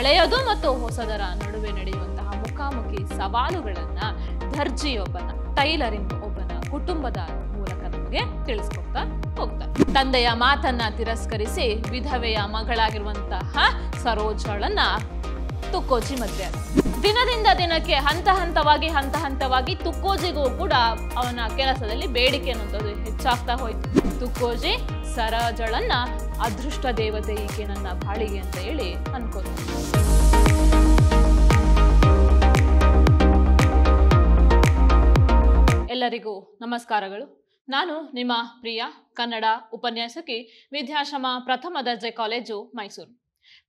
ಹಳೆಯದು ಮತ್ತು ಹೊಸದರ ನಡುವೆ ನಡೆಯುವಂತಹ ಮುಖಾಮುಖಿ ಸವಾಲುಗಳನ್ನ ದರ್ಜಿಯೊಬ್ಬನ ಟೈಲರಿಂಗ್ ಒಬ್ಬನ ಕುಟುಂಬದ ಮೂಲಕ ನಮಗೆ ತಿಳಿಸ್ಕೊಡ್ತಾ ಹೋಗ್ತಾರೆ ತಂದೆಯ ಮಾತನ್ನ ತಿರಸ್ಕರಿಸಿ ವಿಧವೆಯ ಮಗಳಾಗಿರುವಂತಹ ಸರೋಜಳನ್ನ ತುಕ್ಕೋಜಿ ಮದುವೆ ದಿನದಿಂದ ದಿನಕ್ಕೆ ಹಂತ ಹಂತವಾಗಿ ಹಂತ ಹಂತವಾಗಿ ತುಕ್ಕೋಜಿಗೂ ಕೂಡ ಅವನ ಕೆಲಸದಲ್ಲಿ ಬೇಡಿಕೆ ಅನ್ನೋದು ಹೆಚ್ಚಾಗ್ತಾ ಹೋಯ್ತು ತುಕ್ಕೋಜಿ ಸರಜಳನ್ನ ಅದೃಷ್ಟ ದೇವತೆ ನನ್ನ ಬಾಳಿಗೆ ಅಂತ ಹೇಳಿ ಅನ್ಕೋತು ಎಲ್ಲರಿಗೂ ನಮಸ್ಕಾರಗಳು ನಾನು ನಿಮ್ಮ ಪ್ರಿಯ ಕನ್ನಡ ಉಪನ್ಯಾಸಕಿ ವಿದ್ಯಾಶ್ರಮ ಪ್ರಥಮ ದರ್ಜೆ ಕಾಲೇಜು ಮೈಸೂರು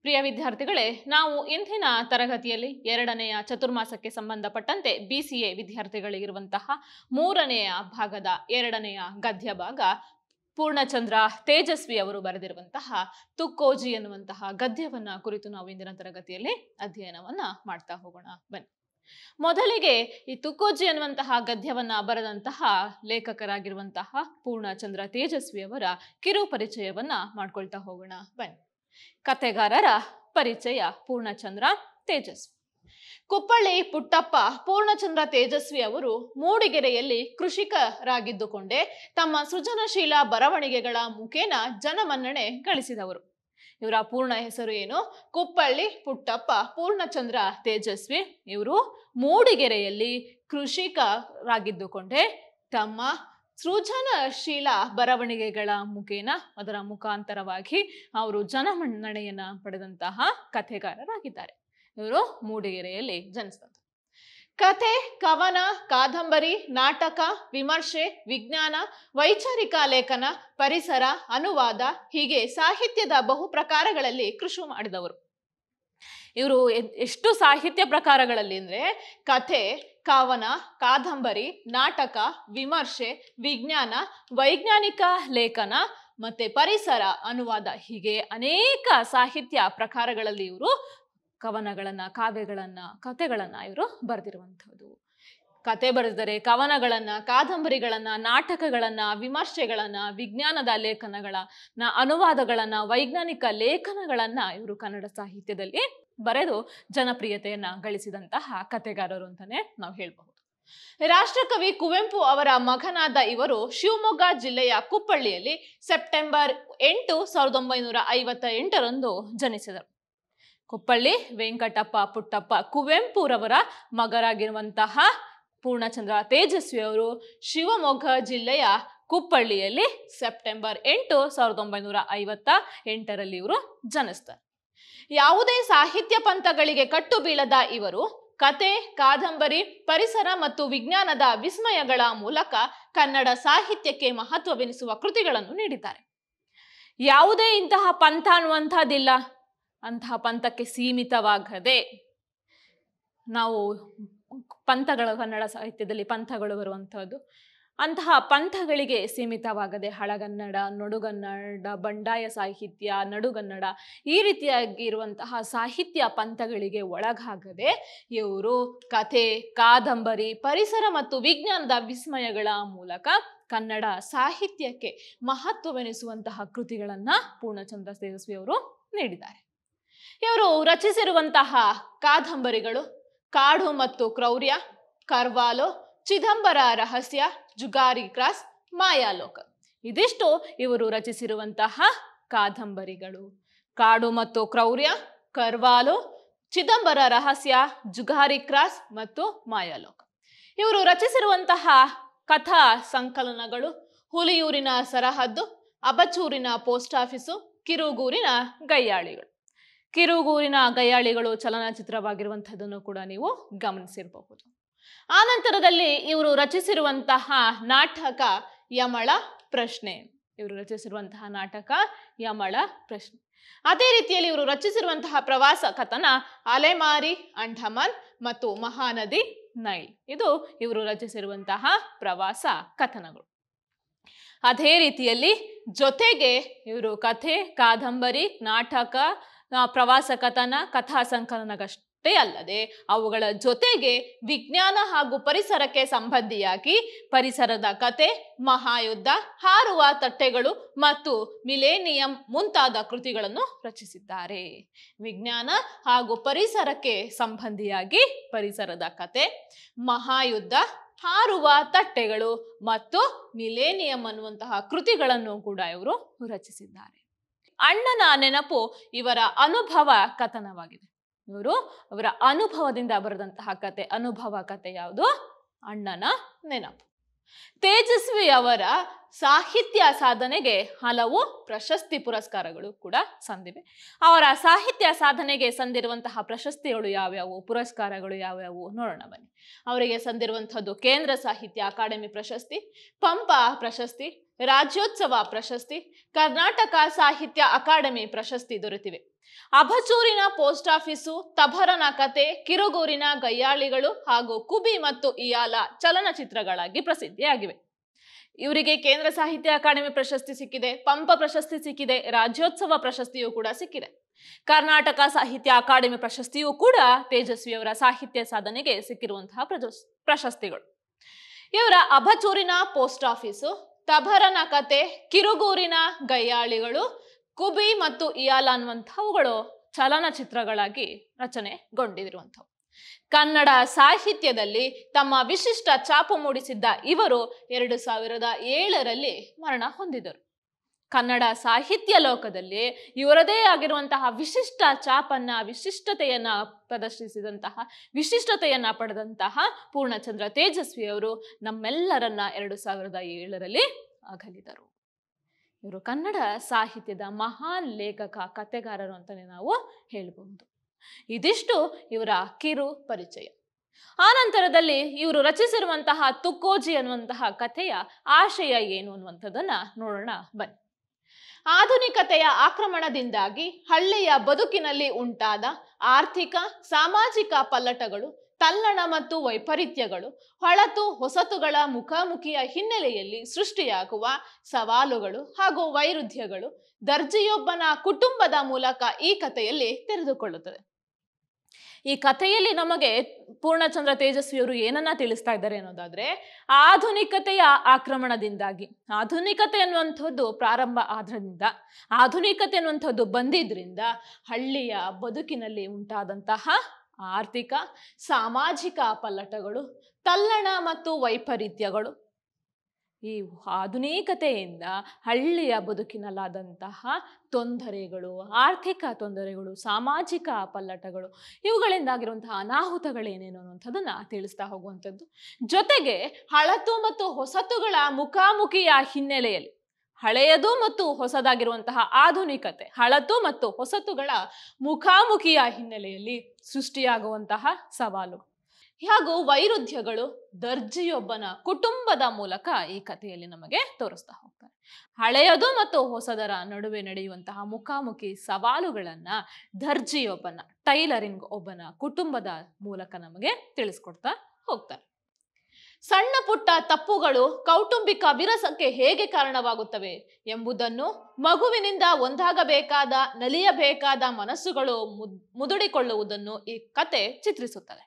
ಪ್ರಿಯ ವಿದ್ಯಾರ್ಥಿಗಳೇ ನಾವು ಇಂದಿನ ತರಗತಿಯಲ್ಲಿ ಎರಡನೆಯ ಚತುರ್ಮಾಸಕ್ಕೆ ಸಂಬಂಧಪಟ್ಟಂತೆ ಬಿ ಸಿ ಎ ವಿದ್ಯಾರ್ಥಿಗಳಿಗಿರುವಂತಹ ಮೂರನೆಯ ಭಾಗದ ಎರಡನೆಯ ಗದ್ಯ ಭಾಗ ಪೂರ್ಣಚಂದ್ರ ತೇಜಸ್ವಿ ಅವರು ಬರೆದಿರುವಂತಹ ತುಕ್ಕೋಜಿ ಎನ್ನುವಂತಹ ಗದ್ಯವನ್ನ ಕುರಿತು ನಾವು ಇಂದಿನ ತರಗತಿಯಲ್ಲಿ ಅಧ್ಯಯನವನ್ನ ಮಾಡ್ತಾ ಹೋಗೋಣ ಬನ್ನಿ ಮೊದಲಿಗೆ ಈ ತುಕ್ಕೋಜಿ ಎನ್ನುವಂತಹ ಗದ್ಯವನ್ನ ಬರೆದಂತಹ ಲೇಖಕರಾಗಿರುವಂತಹ ಪೂರ್ಣಚಂದ್ರ ತೇಜಸ್ವಿ ಅವರ ಕಿರು ಪರಿಚಯವನ್ನ ಮಾಡ್ಕೊಳ್ತಾ ಹೋಗೋಣ ಬನ್ನಿ ಕತೆಗಾರರ ಪರಿಚಯ ಪೂರ್ಣಚಂದ್ರ ತೇಜಸ್ವಿ ಕುಪ್ಪಳ್ಳಿ ಪುಟ್ಟಪ್ಪ ಪೂರ್ಣಚಂದ್ರ ತೇಜಸ್ವಿ ಅವರು ಮೂಡಿಗೆರೆಯಲ್ಲಿ ಕೃಷಿಕರಾಗಿದ್ದುಕೊಂಡೇ ತಮ್ಮ ಸೃಜನಶೀಲ ಬರವಣಿಗೆಗಳ ಮುಖೇನ ಜನಮನ್ನಣೆ ಗಳಿಸಿದವರು ಇವರ ಪೂರ್ಣ ಹೆಸರು ಏನು ಕುಪ್ಪಳ್ಳಿ ಪುಟ್ಟಪ್ಪ ಪೂರ್ಣಚಂದ್ರ ತೇಜಸ್ವಿ ಇವರು ಮೂಡಿಗೆರೆಯಲ್ಲಿ ಕೃಷಿಕರಾಗಿದ್ದುಕೊಂಡೇ ತಮ್ಮ ಸೃಜನಶೀಲ ಬರವಣಿಗೆಗಳ ಮುಖೇನ ಅದರ ಮುಖಾಂತರವಾಗಿ ಅವರು ಜನಮನ್ನಣೆಯನ್ನ ಪಡೆದಂತಹ ಕಥೆಗಾರರಾಗಿದ್ದಾರೆ ಇವರು ಮೂಡಿಗೆರೆಯಲ್ಲಿ ಜನಿಸಿದಂಥ ಕಥೆ ಕವನ ಕಾದಂಬರಿ ನಾಟಕ ವಿಮರ್ಶೆ ವಿಜ್ಞಾನ ವೈಚಾರಿಕ ಲೇಖನ ಪರಿಸರ ಅನುವಾದ ಹೀಗೆ ಸಾಹಿತ್ಯದ ಬಹು ಪ್ರಕಾರಗಳಲ್ಲಿ ಕೃಷಿ ಮಾಡಿದವರು ಇವರು ಎಷ್ಟು ಸಾಹಿತ್ಯ ಪ್ರಕಾರಗಳಲ್ಲಿ ಅಂದರೆ ಕಥೆ ಕವನ ಕಾದಂಬರಿ ನಾಟಕ ವಿಮರ್ಶೆ ವಿಜ್ಞಾನ ವೈಜ್ಞಾನಿಕ ಲೇಖನ ಮತ್ತೆ ಪರಿಸರ ಅನುವಾದ ಹೀಗೆ ಅನೇಕ ಸಾಹಿತ್ಯ ಪ್ರಕಾರಗಳಲ್ಲಿ ಇವರು ಕವನಗಳನ್ನು ಕಾವ್ಯಗಳನ್ನು ಕಥೆಗಳನ್ನು ಇವರು ಬರೆದಿರುವಂಥದ್ದು ಕತೆ ಬರೆದರೆ ಕವನಗಳನ್ನು ಕಾದಂಬರಿಗಳನ್ನು ನಾಟಕಗಳನ್ನು ವಿಮರ್ಶೆಗಳನ್ನು ವಿಜ್ಞಾನದ ಲೇಖನಗಳ ಅನುವಾದಗಳನ್ನು ವೈಜ್ಞಾನಿಕ ಲೇಖನಗಳನ್ನು ಇವರು ಕನ್ನಡ ಸಾಹಿತ್ಯದಲ್ಲಿ ಬರೆದು ಜನಪ್ರಿಯತೆಯನ್ನ ಗಳಿಸಿದಂತಹ ಕತೆಗಾರರು ಅಂತಾನೆ ನಾವು ಹೇಳಬಹುದು ರಾಷ್ಟ್ರಕವಿ ಕುವೆಂಪು ಅವರ ಮಗನಾದ ಇವರು ಶಿವಮೊಗ್ಗ ಜಿಲ್ಲೆಯ ಕುಪ್ಪಳ್ಳಿಯಲ್ಲಿ ಸೆಪ್ಟೆಂಬರ್ ಎಂಟು ಸಾವಿರದ ಒಂಬೈನೂರ ಐವತ್ತ ಎಂಟರಂದು ಜನಿಸಿದರು ಕುಪ್ಪಳ್ಳಿ ವೆಂಕಟಪ್ಪ ಪುಟ್ಟಪ್ಪ ಕುವೆಂಪುರವರ ಮಗರಾಗಿರುವಂತಹ ಪೂರ್ಣಚಂದ್ರ ತೇಜಸ್ವಿ ಅವರು ಶಿವಮೊಗ್ಗ ಜಿಲ್ಲೆಯ ಕುಪ್ಪಳ್ಳಿಯಲ್ಲಿ ಸೆಪ್ಟೆಂಬರ್ ಎಂಟು ಸಾವಿರದ ಒಂಬೈನೂರ ಐವತ್ತ ಎಂಟರಲ್ಲಿ ಇವರು ಜನಿಸ್ತಾರೆ ಯಾವುದೇ ಸಾಹಿತ್ಯ ಪಂಥಗಳಿಗೆ ಕಟ್ಟು ಬೀಳದ ಇವರು ಕತೆ ಕಾದಂಬರಿ ಪರಿಸರ ಮತ್ತು ವಿಜ್ಞಾನದ ವಿಸ್ಮಯಗಳ ಮೂಲಕ ಕನ್ನಡ ಸಾಹಿತ್ಯಕ್ಕೆ ಮಹತ್ವವೆನಿಸುವ ಕೃತಿಗಳನ್ನು ನೀಡಿದ್ದಾರೆ ಯಾವುದೇ ಇಂತಹ ಪಂಥ ಅನ್ನುವಂಥದ್ದಿಲ್ಲ ಅಂತಹ ಪಂಥಕ್ಕೆ ಸೀಮಿತವಾಗದೆ ನಾವು ಪಂಥಗಳು ಕನ್ನಡ ಸಾಹಿತ್ಯದಲ್ಲಿ ಪಂಥಗಳು ಬರುವಂಥದ್ದು ಅಂತಹ ಪಂಥಗಳಿಗೆ ಸೀಮಿತವಾಗದೆ ಹಳಗನ್ನಡ ನಡುಗನ್ನಡ ಬಂಡಾಯ ಸಾಹಿತ್ಯ ನಡುಗನ್ನಡ ಈ ರೀತಿಯಾಗಿರುವಂತಹ ಸಾಹಿತ್ಯ ಪಂಥಗಳಿಗೆ ಒಳಗಾಗದೆ ಇವರು ಕಥೆ ಕಾದಂಬರಿ ಪರಿಸರ ಮತ್ತು ವಿಜ್ಞಾನದ ವಿಸ್ಮಯಗಳ ಮೂಲಕ ಕನ್ನಡ ಸಾಹಿತ್ಯಕ್ಕೆ ಮಹತ್ವವೆನಿಸುವಂತಹ ಕೃತಿಗಳನ್ನು ಪೂರ್ಣಚಂದ್ರ ಅವರು ನೀಡಿದ್ದಾರೆ ಇವರು ರಚಿಸಿರುವಂತಹ ಕಾದಂಬರಿಗಳು ಕಾಡು ಮತ್ತು ಕ್ರೌರ್ಯ ಕರ್ವಾಲೋ ಚಿದಂಬರ ರಹಸ್ಯ ಜುಗಾರಿ ಕ್ರಾಸ್ ಮಾಯಾಲೋಕ ಇದಿಷ್ಟು ಇವರು ರಚಿಸಿರುವಂತಹ ಕಾದಂಬರಿಗಳು ಕಾಡು ಮತ್ತು ಕ್ರೌರ್ಯ ಕರ್ವಾಲು ಚಿದಂಬರ ರಹಸ್ಯ ಜುಗಾರಿ ಕ್ರಾಸ್ ಮತ್ತು ಮಾಯಾಲೋಕ ಇವರು ರಚಿಸಿರುವಂತಹ ಕಥಾ ಸಂಕಲನಗಳು ಹುಲಿಯೂರಿನ ಸರಹದ್ದು ಅಬಚೂರಿನ ಪೋಸ್ಟ್ ಆಫೀಸು ಕಿರುಗೂರಿನ ಗಯ್ಯಾಳಿಗಳು ಕಿರುಗೂರಿನ ಗಯ್ಯಾಳಿಗಳು ಚಲನಚಿತ್ರವಾಗಿರುವಂಥದ್ದನ್ನು ಕೂಡ ನೀವು ಗಮನಿಸಿರಬಹುದು ಆನಂತರದಲ್ಲಿ ಇವರು ರಚಿಸಿರುವಂತಹ ನಾಟಕ ಯಮಳ ಪ್ರಶ್ನೆ ಇವರು ರಚಿಸಿರುವಂತಹ ನಾಟಕ ಯಮಳ ಪ್ರಶ್ನೆ ಅದೇ ರೀತಿಯಲ್ಲಿ ಇವರು ರಚಿಸಿರುವಂತಹ ಪ್ರವಾಸ ಕಥನ ಅಲೆಮಾರಿ ಅಂಡಮಾನ್ ಮತ್ತು ಮಹಾನದಿ ನೈಲ್ ಇದು ಇವರು ರಚಿಸಿರುವಂತಹ ಪ್ರವಾಸ ಕಥನಗಳು ಅದೇ ರೀತಿಯಲ್ಲಿ ಜೊತೆಗೆ ಇವರು ಕಥೆ ಕಾದಂಬರಿ ನಾಟಕ ಪ್ರವಾಸ ಕಥನ ಕಥಾ ಸಂಕಲನಗಷ್ಟು ಅಷ್ಟೇ ಅಲ್ಲದೆ ಅವುಗಳ ಜೊತೆಗೆ ವಿಜ್ಞಾನ ಹಾಗೂ ಪರಿಸರಕ್ಕೆ ಸಂಬಂಧಿಯಾಗಿ ಪರಿಸರದ ಕತೆ ಮಹಾಯುದ್ಧ ಹಾರುವ ತಟ್ಟೆಗಳು ಮತ್ತು ಮಿಲೇನಿಯಂ ಮುಂತಾದ ಕೃತಿಗಳನ್ನು ರಚಿಸಿದ್ದಾರೆ ವಿಜ್ಞಾನ ಹಾಗೂ ಪರಿಸರಕ್ಕೆ ಸಂಬಂಧಿಯಾಗಿ ಪರಿಸರದ ಕತೆ ಮಹಾಯುದ್ಧ ಹಾರುವ ತಟ್ಟೆಗಳು ಮತ್ತು ಮಿಲೇನಿಯಂ ಅನ್ನುವಂತಹ ಕೃತಿಗಳನ್ನು ಕೂಡ ಇವರು ರಚಿಸಿದ್ದಾರೆ ಅಣ್ಣನ ನೆನಪು ಇವರ ಅನುಭವ ಕಥನವಾಗಿದೆ ಇವರು ಅವರ ಅನುಭವದಿಂದ ಬರೆದಂತಹ ಕತೆ ಅನುಭವ ಕತೆ ಯಾವುದು ಅಣ್ಣನ ನೆನಪು ತೇಜಸ್ವಿ ಅವರ ಸಾಹಿತ್ಯ ಸಾಧನೆಗೆ ಹಲವು ಪ್ರಶಸ್ತಿ ಪುರಸ್ಕಾರಗಳು ಕೂಡ ಸಂದಿವೆ ಅವರ ಸಾಹಿತ್ಯ ಸಾಧನೆಗೆ ಸಂದಿರುವಂತಹ ಪ್ರಶಸ್ತಿಗಳು ಯಾವ್ಯಾವು ಪುರಸ್ಕಾರಗಳು ಯಾವ್ಯಾವು ನೋಡೋಣ ಬನ್ನಿ ಅವರಿಗೆ ಸಂದಿರುವಂಥದ್ದು ಕೇಂದ್ರ ಸಾಹಿತ್ಯ ಅಕಾಡೆಮಿ ಪ್ರಶಸ್ತಿ ಪಂಪ ಪ್ರಶಸ್ತಿ ರಾಜ್ಯೋತ್ಸವ ಪ್ರಶಸ್ತಿ ಕರ್ನಾಟಕ ಸಾಹಿತ್ಯ ಅಕಾಡೆಮಿ ಪ್ರಶಸ್ತಿ ದೊರೆತಿವೆ ಅಭಚೂರಿನ ಪೋಸ್ಟ್ ಆಫೀಸು ತಭರನ ಕತೆ ಕಿರುಗೂರಿನ ಗಯ್ಯಾಳಿಗಳು ಹಾಗೂ ಕುಬಿ ಮತ್ತು ಇಯಾಲ ಚಲನಚಿತ್ರಗಳಾಗಿ ಪ್ರಸಿದ್ಧಿಯಾಗಿವೆ ಇವರಿಗೆ ಕೇಂದ್ರ ಸಾಹಿತ್ಯ ಅಕಾಡೆಮಿ ಪ್ರಶಸ್ತಿ ಸಿಕ್ಕಿದೆ ಪಂಪ ಪ್ರಶಸ್ತಿ ಸಿಕ್ಕಿದೆ ರಾಜ್ಯೋತ್ಸವ ಪ್ರಶಸ್ತಿಯೂ ಕೂಡ ಸಿಕ್ಕಿದೆ ಕರ್ನಾಟಕ ಸಾಹಿತ್ಯ ಅಕಾಡೆಮಿ ಪ್ರಶಸ್ತಿಯೂ ಕೂಡ ತೇಜಸ್ವಿಯವರ ಸಾಹಿತ್ಯ ಸಾಧನೆಗೆ ಸಿಕ್ಕಿರುವಂತಹ ಪ್ರಶಸ್ತಿಗಳು ಇವರ ಅಭಚೂರಿನ ಪೋಸ್ಟ್ ಆಫೀಸು ತಬರನ ಕತೆ ಕಿರುಗೂರಿನ ಗಯ್ಯಾಳಿಗಳು ಕುಬಿ ಮತ್ತು ಇಯಾಲ ಅನ್ನುವಂಥವುಗಳು ಚಲನಚಿತ್ರಗಳಾಗಿ ರಚನೆಗೊಂಡಿರುವಂಥವು ಕನ್ನಡ ಸಾಹಿತ್ಯದಲ್ಲಿ ತಮ್ಮ ವಿಶಿಷ್ಟ ಚಾಪು ಮೂಡಿಸಿದ್ದ ಇವರು ಎರಡು ಸಾವಿರದ ಏಳರಲ್ಲಿ ಮರಣ ಹೊಂದಿದರು ಕನ್ನಡ ಸಾಹಿತ್ಯ ಲೋಕದಲ್ಲಿ ಇವರದೇ ಆಗಿರುವಂತಹ ವಿಶಿಷ್ಟ ಚಾಪನ್ನ ವಿಶಿಷ್ಟತೆಯನ್ನ ಪ್ರದರ್ಶಿಸಿದಂತಹ ವಿಶಿಷ್ಟತೆಯನ್ನ ಪಡೆದಂತಹ ಪೂರ್ಣಚಂದ್ರ ತೇಜಸ್ವಿ ಅವರು ನಮ್ಮೆಲ್ಲರನ್ನ ಎರಡು ಸಾವಿರದ ಏಳರಲ್ಲಿ ಅಗಲಿದರು ಇವರು ಕನ್ನಡ ಸಾಹಿತ್ಯದ ಮಹಾನ್ ಲೇಖಕ ಕಥೆಗಾರರು ಅಂತಲೇ ನಾವು ಹೇಳಬಹುದು ಇದಿಷ್ಟು ಇವರ ಕಿರು ಪರಿಚಯ ಆ ನಂತರದಲ್ಲಿ ಇವರು ರಚಿಸಿರುವಂತಹ ತುಕ್ಕೋಜಿ ಅನ್ನುವಂತಹ ಕಥೆಯ ಆಶಯ ಏನು ಅನ್ನುವಂಥದ್ದನ್ನ ನೋಡೋಣ ಬನ್ನಿ ಆಧುನಿಕತೆಯ ಆಕ್ರಮಣದಿಂದಾಗಿ ಹಳ್ಳಿಯ ಬದುಕಿನಲ್ಲಿ ಉಂಟಾದ ಆರ್ಥಿಕ ಸಾಮಾಜಿಕ ಪಲ್ಲಟಗಳು ತಲ್ಲಣ ಮತ್ತು ವೈಪರೀತ್ಯಗಳು ಹೊಳತು ಹೊಸತುಗಳ ಮುಖಾಮುಖಿಯ ಹಿನ್ನೆಲೆಯಲ್ಲಿ ಸೃಷ್ಟಿಯಾಗುವ ಸವಾಲುಗಳು ಹಾಗೂ ವೈರುಧ್ಯಗಳು ದರ್ಜೆಯೊಬ್ಬನ ಕುಟುಂಬದ ಮೂಲಕ ಈ ಕಥೆಯಲ್ಲಿ ತೆರೆದುಕೊಳ್ಳುತ್ತದೆ ಈ ಕಥೆಯಲ್ಲಿ ನಮಗೆ ಪೂರ್ಣಚಂದ್ರ ತೇಜಸ್ವಿಯವರು ಏನನ್ನ ತಿಳಿಸ್ತಾ ಇದ್ದಾರೆ ಅನ್ನೋದಾದ್ರೆ ಆಧುನಿಕತೆಯ ಆಕ್ರಮಣದಿಂದಾಗಿ ಆಧುನಿಕತೆ ಅನ್ನುವಂಥದ್ದು ಪ್ರಾರಂಭ ಆದ್ರಿಂದ ಆಧುನಿಕತೆ ಅನ್ನುವಂಥದ್ದು ಬಂದಿದ್ರಿಂದ ಹಳ್ಳಿಯ ಬದುಕಿನಲ್ಲಿ ಉಂಟಾದಂತಹ ಆರ್ಥಿಕ ಸಾಮಾಜಿಕ ಪಲ್ಲಟಗಳು ತಲ್ಲಣ ಮತ್ತು ವೈಪರೀತ್ಯಗಳು ಈ ಆಧುನಿಕತೆಯಿಂದ ಹಳ್ಳಿಯ ಬದುಕಿನಲ್ಲಾದಂತಹ ತೊಂದರೆಗಳು ಆರ್ಥಿಕ ತೊಂದರೆಗಳು ಸಾಮಾಜಿಕ ಪಲ್ಲಟಗಳು ಇವುಗಳಿಂದಾಗಿರುವಂತಹ ಅನಾಹುತಗಳೇನೇನು ಅನ್ನುವಂಥದ್ದನ್ನು ತಿಳಿಸ್ತಾ ಹೋಗುವಂಥದ್ದು ಜೊತೆಗೆ ಹಳತು ಮತ್ತು ಹೊಸತುಗಳ ಮುಖಾಮುಖಿಯ ಹಿನ್ನೆಲೆಯಲ್ಲಿ ಹಳೆಯದು ಮತ್ತು ಹೊಸದಾಗಿರುವಂತಹ ಆಧುನಿಕತೆ ಹಳತು ಮತ್ತು ಹೊಸತುಗಳ ಮುಖಾಮುಖಿಯ ಹಿನ್ನೆಲೆಯಲ್ಲಿ ಸೃಷ್ಟಿಯಾಗುವಂತಹ ಸವಾಲು ಹಾಗೂ ವೈರುಧ್ಯಗಳು ದರ್ಜಿಯೊಬ್ಬನ ಕುಟುಂಬದ ಮೂಲಕ ಈ ಕಥೆಯಲ್ಲಿ ನಮಗೆ ತೋರಿಸ್ತಾ ಹೋಗ್ತಾರೆ ಹಳೆಯದು ಮತ್ತು ಹೊಸದರ ನಡುವೆ ನಡೆಯುವಂತಹ ಮುಖಾಮುಖಿ ಸವಾಲುಗಳನ್ನ ದರ್ಜಿಯೊಬ್ಬನ ಟೈಲರಿಂಗ್ ಒಬ್ಬನ ಕುಟುಂಬದ ಮೂಲಕ ನಮಗೆ ತಿಳಿಸ್ಕೊಡ್ತಾ ಹೋಗ್ತಾರೆ ಸಣ್ಣ ಪುಟ್ಟ ತಪ್ಪುಗಳು ಕೌಟುಂಬಿಕ ವಿರಸಕ್ಕೆ ಹೇಗೆ ಕಾರಣವಾಗುತ್ತವೆ ಎಂಬುದನ್ನು ಮಗುವಿನಿಂದ ಒಂದಾಗಬೇಕಾದ ನಲಿಯಬೇಕಾದ ಮನಸ್ಸುಗಳು ಮುದುಡಿಕೊಳ್ಳುವುದನ್ನು ಈ ಕತೆ ಚಿತ್ರಿಸುತ್ತದೆ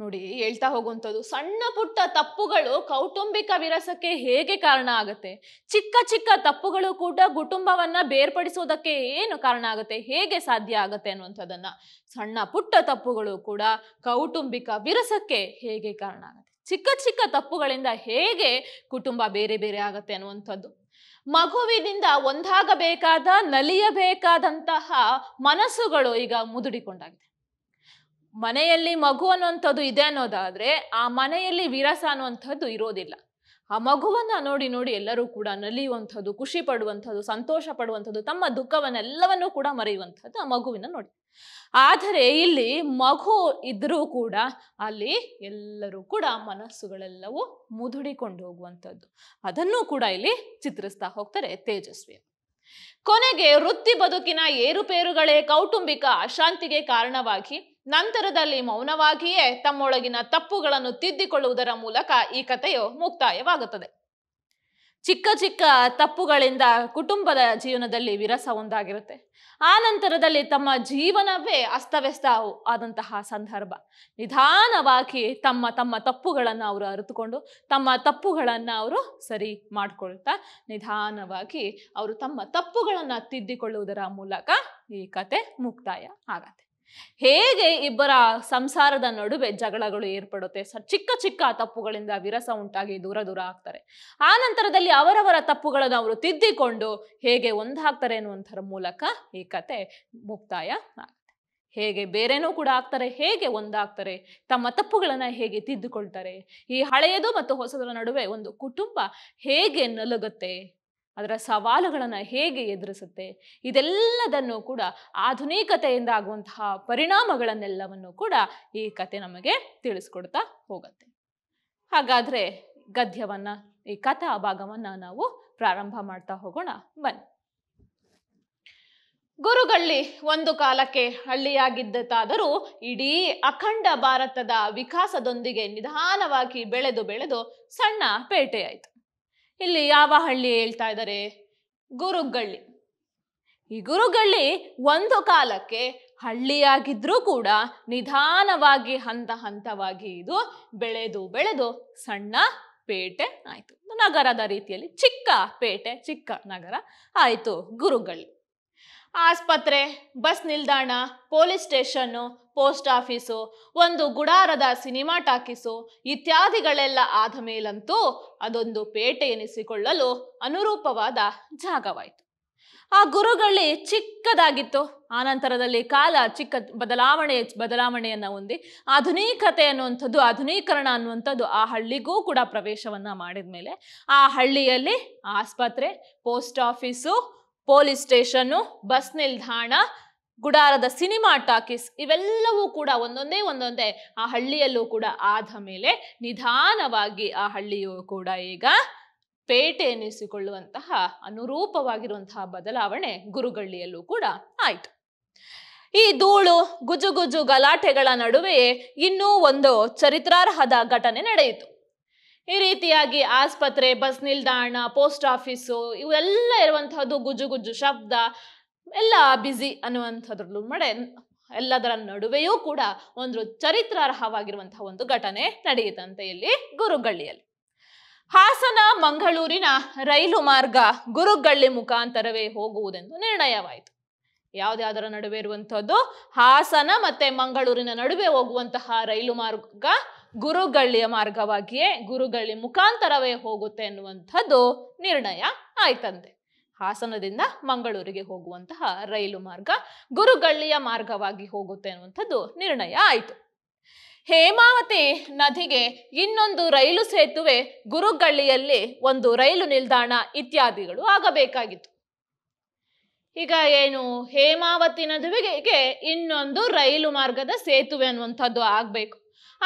ನೋಡಿ ಹೇಳ್ತಾ ಹೋಗುವಂಥದ್ದು ಸಣ್ಣ ಪುಟ್ಟ ತಪ್ಪುಗಳು ಕೌಟುಂಬಿಕ ವಿರಸಕ್ಕೆ ಹೇಗೆ ಕಾರಣ ಆಗುತ್ತೆ ಚಿಕ್ಕ ಚಿಕ್ಕ ತಪ್ಪುಗಳು ಕೂಡ ಕುಟುಂಬವನ್ನ ಬೇರ್ಪಡಿಸೋದಕ್ಕೆ ಏನು ಕಾರಣ ಆಗುತ್ತೆ ಹೇಗೆ ಸಾಧ್ಯ ಆಗುತ್ತೆ ಅನ್ನುವಂಥದ್ದನ್ನ ಸಣ್ಣ ಪುಟ್ಟ ತಪ್ಪುಗಳು ಕೂಡ ಕೌಟುಂಬಿಕ ವಿರಸಕ್ಕೆ ಹೇಗೆ ಕಾರಣ ಆಗುತ್ತೆ ಚಿಕ್ಕ ಚಿಕ್ಕ ತಪ್ಪುಗಳಿಂದ ಹೇಗೆ ಕುಟುಂಬ ಬೇರೆ ಬೇರೆ ಆಗತ್ತೆ ಅನ್ನುವಂಥದ್ದು ಮಗುವಿನಿಂದ ಒಂದಾಗಬೇಕಾದ ನಲಿಯಬೇಕಾದಂತಹ ಮನಸ್ಸುಗಳು ಈಗ ಮುದುಡಿಕೊಂಡಾಗಿದೆ ಮನೆಯಲ್ಲಿ ಮಗು ಅನ್ನುವಂಥದ್ದು ಇದೆ ಅನ್ನೋದಾದ್ರೆ ಆ ಮನೆಯಲ್ಲಿ ವಿರಸ ಅನ್ನುವಂಥದ್ದು ಇರೋದಿಲ್ಲ ಆ ಮಗುವನ್ನ ನೋಡಿ ನೋಡಿ ಎಲ್ಲರೂ ಕೂಡ ನಲಿಯುವಂಥದ್ದು ಖುಷಿ ಪಡುವಂಥದ್ದು ಸಂತೋಷ ಪಡುವಂಥದ್ದು ತಮ್ಮ ದುಃಖವನ್ನೆಲ್ಲವನ್ನೂ ಕೂಡ ಮರೆಯುವಂಥದ್ದು ಆ ಮಗುವಿನ ನೋಡಿ ಆದರೆ ಇಲ್ಲಿ ಮಗು ಇದ್ರೂ ಕೂಡ ಅಲ್ಲಿ ಎಲ್ಲರೂ ಕೂಡ ಮನಸ್ಸುಗಳೆಲ್ಲವೂ ಮುದುಡಿಕೊಂಡು ಹೋಗುವಂಥದ್ದು ಅದನ್ನು ಕೂಡ ಇಲ್ಲಿ ಚಿತ್ರಿಸ್ತಾ ಹೋಗ್ತಾರೆ ತೇಜಸ್ವಿ ಕೊನೆಗೆ ವೃತ್ತಿ ಬದುಕಿನ ಏರುಪೇರುಗಳೇ ಕೌಟುಂಬಿಕ ಅಶಾಂತಿಗೆ ಕಾರಣವಾಗಿ ನಂತರದಲ್ಲಿ ಮೌನವಾಗಿಯೇ ತಮ್ಮೊಳಗಿನ ತಪ್ಪುಗಳನ್ನು ತಿದ್ದಿಕೊಳ್ಳುವುದರ ಮೂಲಕ ಈ ಕಥೆಯು ಮುಕ್ತಾಯವಾಗುತ್ತದೆ ಚಿಕ್ಕ ಚಿಕ್ಕ ತಪ್ಪುಗಳಿಂದ ಕುಟುಂಬದ ಜೀವನದಲ್ಲಿ ವಿರಸ ಒಂದಾಗಿರುತ್ತೆ ಆ ನಂತರದಲ್ಲಿ ತಮ್ಮ ಜೀವನವೇ ಅಸ್ತವ್ಯಸ್ತ ಆದಂತಹ ಸಂದರ್ಭ ನಿಧಾನವಾಗಿ ತಮ್ಮ ತಮ್ಮ ತಪ್ಪುಗಳನ್ನು ಅವರು ಅರಿತುಕೊಂಡು ತಮ್ಮ ತಪ್ಪುಗಳನ್ನು ಅವರು ಸರಿ ಮಾಡಿಕೊಳ್ತಾ ನಿಧಾನವಾಗಿ ಅವರು ತಮ್ಮ ತಪ್ಪುಗಳನ್ನು ತಿದ್ದಿಕೊಳ್ಳುವುದರ ಮೂಲಕ ಈ ಕತೆ ಮುಕ್ತಾಯ ಆಗತ್ತೆ ಹೇಗೆ ಇಬ್ಬರ ಸಂಸಾರದ ನಡುವೆ ಜಗಳಗಳು ಏರ್ಪಡುತ್ತೆ ಸ ಚಿಕ್ಕ ಚಿಕ್ಕ ತಪ್ಪುಗಳಿಂದ ವಿರಸ ಉಂಟಾಗಿ ದೂರ ದೂರ ಆಗ್ತಾರೆ ಆ ನಂತರದಲ್ಲಿ ಅವರವರ ತಪ್ಪುಗಳನ್ನು ಅವರು ತಿದ್ದಿಕೊಂಡು ಹೇಗೆ ಒಂದಾಗ್ತಾರೆ ಅನ್ನುವಂಥರ ಮೂಲಕ ಈ ಕತೆ ಮುಕ್ತಾಯ ಆಗುತ್ತೆ ಹೇಗೆ ಬೇರೆನೂ ಕೂಡ ಆಗ್ತಾರೆ ಹೇಗೆ ಒಂದಾಗ್ತಾರೆ ತಮ್ಮ ತಪ್ಪುಗಳನ್ನು ಹೇಗೆ ತಿದ್ದುಕೊಳ್ತಾರೆ ಈ ಹಳೆಯದು ಮತ್ತು ಹೊಸದರ ನಡುವೆ ಒಂದು ಕುಟುಂಬ ಹೇಗೆ ನಲುಗುತ್ತೆ ಅದರ ಸವಾಲುಗಳನ್ನು ಹೇಗೆ ಎದುರಿಸುತ್ತೆ ಇದೆಲ್ಲದನ್ನು ಕೂಡ ಆಧುನಿಕತೆಯಿಂದ ಆಗುವಂತಹ ಪರಿಣಾಮಗಳನ್ನೆಲ್ಲವನ್ನು ಕೂಡ ಈ ಕತೆ ನಮಗೆ ತಿಳಿಸ್ಕೊಡ್ತಾ ಹೋಗುತ್ತೆ ಹಾಗಾದರೆ ಗದ್ಯವನ್ನು ಈ ಕಥಾ ಭಾಗವನ್ನು ನಾವು ಪ್ರಾರಂಭ ಮಾಡ್ತಾ ಹೋಗೋಣ ಬನ್ನಿ ಗುರುಗಳ್ಳಿ ಒಂದು ಕಾಲಕ್ಕೆ ಹಳ್ಳಿಯಾಗಿದ್ದತಾದರೂ ಇಡೀ ಅಖಂಡ ಭಾರತದ ವಿಕಾಸದೊಂದಿಗೆ ನಿಧಾನವಾಗಿ ಬೆಳೆದು ಬೆಳೆದು ಸಣ್ಣ ಪೇಟೆಯಾಯಿತು ಇಲ್ಲಿ ಯಾವ ಹಳ್ಳಿ ಹೇಳ್ತಾ ಇದ್ದಾರೆ ಗುರುಗಳ್ಳಿ ಈ ಗುರುಗಳ್ಳಿ ಒಂದು ಕಾಲಕ್ಕೆ ಹಳ್ಳಿಯಾಗಿದ್ರೂ ಕೂಡ ನಿಧಾನವಾಗಿ ಹಂತ ಹಂತವಾಗಿ ಇದು ಬೆಳೆದು ಬೆಳೆದು ಸಣ್ಣ ಪೇಟೆ ಆಯಿತು ನಗರದ ರೀತಿಯಲ್ಲಿ ಚಿಕ್ಕ ಪೇಟೆ ಚಿಕ್ಕ ನಗರ ಆಯಿತು ಗುರುಗಳ್ಳಿ ಆಸ್ಪತ್ರೆ ಬಸ್ ನಿಲ್ದಾಣ ಪೊಲೀಸ್ ಸ್ಟೇಷನ್ನು ಪೋಸ್ಟ್ ಆಫೀಸು ಒಂದು ಗುಡಾರದ ಸಿನಿಮಾ ಟಾಕೀಸು ಇತ್ಯಾದಿಗಳೆಲ್ಲ ಆದ ಮೇಲಂತೂ ಅದೊಂದು ಪೇಟೆ ಎನಿಸಿಕೊಳ್ಳಲು ಅನುರೂಪವಾದ ಜಾಗವಾಯಿತು ಆ ಗುರುಗಳಿ ಚಿಕ್ಕದಾಗಿತ್ತು ಆ ನಂತರದಲ್ಲಿ ಕಾಲ ಚಿಕ್ಕ ಬದಲಾವಣೆ ಬದಲಾವಣೆಯನ್ನು ಹೊಂದಿ ಆಧುನಿಕತೆ ಅನ್ನುವಂಥದ್ದು ಆಧುನೀಕರಣ ಅನ್ನುವಂಥದ್ದು ಆ ಹಳ್ಳಿಗೂ ಕೂಡ ಪ್ರವೇಶವನ್ನು ಮಾಡಿದ ಮೇಲೆ ಆ ಹಳ್ಳಿಯಲ್ಲಿ ಆಸ್ಪತ್ರೆ post office police station bus ನಿಲ್ದಾಣ ಗುಡಾರದ ಸಿನಿಮಾ ಟಾಕೀಸ್ ಇವೆಲ್ಲವೂ ಕೂಡ ಒಂದೊಂದೇ ಒಂದೊಂದೇ ಆ ಹಳ್ಳಿಯಲ್ಲೂ ಕೂಡ ಆದ ಮೇಲೆ ನಿಧಾನವಾಗಿ ಆ ಹಳ್ಳಿಯೂ ಕೂಡ ಈಗ ಪೇಟೆ ಎನಿಸಿಕೊಳ್ಳುವಂತಹ ಅನುರೂಪವಾಗಿರುವಂತಹ ಬದಲಾವಣೆ ಗುರುಗಳ್ಳಿಯಲ್ಲೂ ಕೂಡ ಆಯಿತು ಈ ಧೂಳು ಗುಜುಗುಜು ಗಲಾಟೆಗಳ ನಡುವೆಯೇ ಇನ್ನೂ ಒಂದು ಚರಿತ್ರಾರ್ಹದ ಘಟನೆ ನಡೆಯಿತು ಈ ರೀತಿಯಾಗಿ ಆಸ್ಪತ್ರೆ ಬಸ್ ನಿಲ್ದಾಣ ಪೋಸ್ಟ್ ಆಫೀಸು ಇವೆಲ್ಲ ಇರುವಂತಹದ್ದು ಗುಜು ಗುಜು ಶಬ್ದ ಎಲ್ಲ ಬ್ಯುಸಿ ಅನ್ನುವಂಥದ್ರಲ್ಲೂ ಮಡೆ ಎಲ್ಲದರ ನಡುವೆಯೂ ಕೂಡ ಒಂದು ಚರಿತ್ರಾರ್ಹವಾಗಿರುವಂತಹ ಒಂದು ಘಟನೆ ನಡೆಯಿತಂತೆ ಇಲ್ಲಿ ಗುರುಗಳ್ಳಿಯಲ್ಲಿ ಹಾಸನ ಮಂಗಳೂರಿನ ರೈಲು ಮಾರ್ಗ ಗುರುಗಳ್ಳಿ ಮುಖಾಂತರವೇ ಹೋಗುವುದೆಂದು ನಿರ್ಣಯವಾಯಿತು ಯಾವುದ್ಯಾವುದರ ನಡುವೆ ಇರುವಂಥದ್ದು ಹಾಸನ ಮತ್ತೆ ಮಂಗಳೂರಿನ ನಡುವೆ ಹೋಗುವಂತಹ ರೈಲು ಮಾರ್ಗ ಗುರುಗಳ್ಳಿಯ ಮಾರ್ಗವಾಗಿಯೇ ಗುರುಗಳ್ಳಿ ಮುಖಾಂತರವೇ ಹೋಗುತ್ತೆ ಎನ್ನುವಂಥದ್ದು ನಿರ್ಣಯ ಆಯ್ತಂತೆ ಹಾಸನದಿಂದ ಮಂಗಳೂರಿಗೆ ಹೋಗುವಂತಹ ರೈಲು ಮಾರ್ಗ ಗುರುಗಳ್ಳಿಯ ಮಾರ್ಗವಾಗಿ ಹೋಗುತ್ತೆ ಅನ್ನುವಂಥದ್ದು ನಿರ್ಣಯ ಆಯಿತು ಹೇಮಾವತಿ ನದಿಗೆ ಇನ್ನೊಂದು ರೈಲು ಸೇತುವೆ ಗುರುಗಳ್ಳಿಯಲ್ಲಿ ಒಂದು ರೈಲು ನಿಲ್ದಾಣ ಇತ್ಯಾದಿಗಳು ಆಗಬೇಕಾಗಿತ್ತು ಈಗ ಏನು ಹೇಮಾವತಿ ನದುವಿಗೆ ಇನ್ನೊಂದು ರೈಲು ಮಾರ್ಗದ ಸೇತುವೆ ಅನ್ನುವಂಥದ್ದು ಆಗಬೇಕು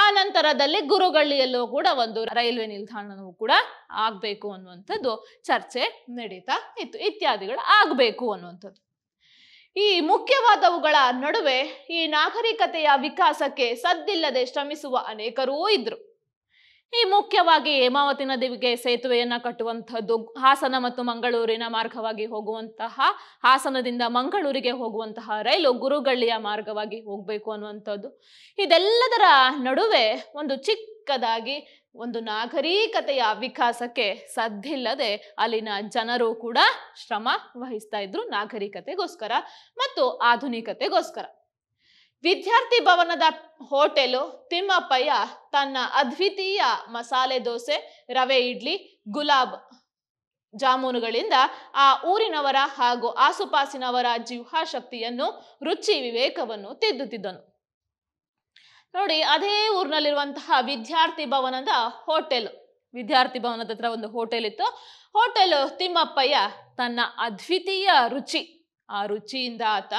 ಆ ನಂತರದಲ್ಲಿ ಗುರುಗಳಿಯಲ್ಲೂ ಕೂಡ ಒಂದು ರೈಲ್ವೆ ನಿಲ್ದಾಣವೂ ಕೂಡ ಆಗಬೇಕು ಅನ್ನುವಂಥದ್ದು ಚರ್ಚೆ ನಡೀತಾ ಇತ್ತು ಇತ್ಯಾದಿಗಳು ಆಗಬೇಕು ಅನ್ನುವಂಥದ್ದು ಈ ಮುಖ್ಯವಾದವುಗಳ ನಡುವೆ ಈ ನಾಗರಿಕತೆಯ ವಿಕಾಸಕ್ಕೆ ಸದ್ದಿಲ್ಲದೆ ಶ್ರಮಿಸುವ ಅನೇಕರೂ ಇದ್ರು ಈ ಮುಖ್ಯವಾಗಿ ಹೇಮಾವತಿ ನದಿಗೆ ಸೇತುವೆಯನ್ನ ಕಟ್ಟುವಂತಹದ್ದು ಹಾಸನ ಮತ್ತು ಮಂಗಳೂರಿನ ಮಾರ್ಗವಾಗಿ ಹೋಗುವಂತಹ ಹಾಸನದಿಂದ ಮಂಗಳೂರಿಗೆ ಹೋಗುವಂತಹ ರೈಲು ಗುರುಗಳ್ಳಿಯ ಮಾರ್ಗವಾಗಿ ಹೋಗ್ಬೇಕು ಅನ್ನುವಂಥದ್ದು ಇದೆಲ್ಲದರ ನಡುವೆ ಒಂದು ಚಿಕ್ಕದಾಗಿ ಒಂದು ನಾಗರಿಕತೆಯ ವಿಕಾಸಕ್ಕೆ ಸದ್ದಿಲ್ಲದೆ ಅಲ್ಲಿನ ಜನರು ಕೂಡ ಶ್ರಮ ವಹಿಸ್ತಾ ಇದ್ರು ನಾಗರಿಕತೆಗೋಸ್ಕರ ಮತ್ತು ಆಧುನಿಕತೆಗೋಸ್ಕರ ವಿದ್ಯಾರ್ಥಿ ಭವನದ ಹೋಟೆಲು ತಿಮ್ಮಪ್ಪಯ್ಯ ತನ್ನ ಅದ್ವಿತೀಯ ಮಸಾಲೆ ದೋಸೆ ರವೆ ಇಡ್ಲಿ ಗುಲಾಬ್ ಜಾಮೂನುಗಳಿಂದ ಆ ಊರಿನವರ ಹಾಗೂ ಆಸುಪಾಸಿನವರ ಜೀವಶಕ್ತಿಯನ್ನು ರುಚಿ ವಿವೇಕವನ್ನು ತಿದ್ದುತ್ತಿದ್ದನು ನೋಡಿ ಅದೇ ಊರಿನಲ್ಲಿರುವಂತಹ ವಿದ್ಯಾರ್ಥಿ ಭವನದ ಹೋಟೆಲ್ ವಿದ್ಯಾರ್ಥಿ ಭವನದ ಹತ್ರ ಒಂದು ಹೋಟೆಲ್ ಇತ್ತು ಹೋಟೆಲ್ ತಿಮ್ಮಪ್ಪಯ್ಯ ತನ್ನ ಅದ್ವಿತೀಯ ರುಚಿ ಆ ರುಚಿಯಿಂದ ಆತ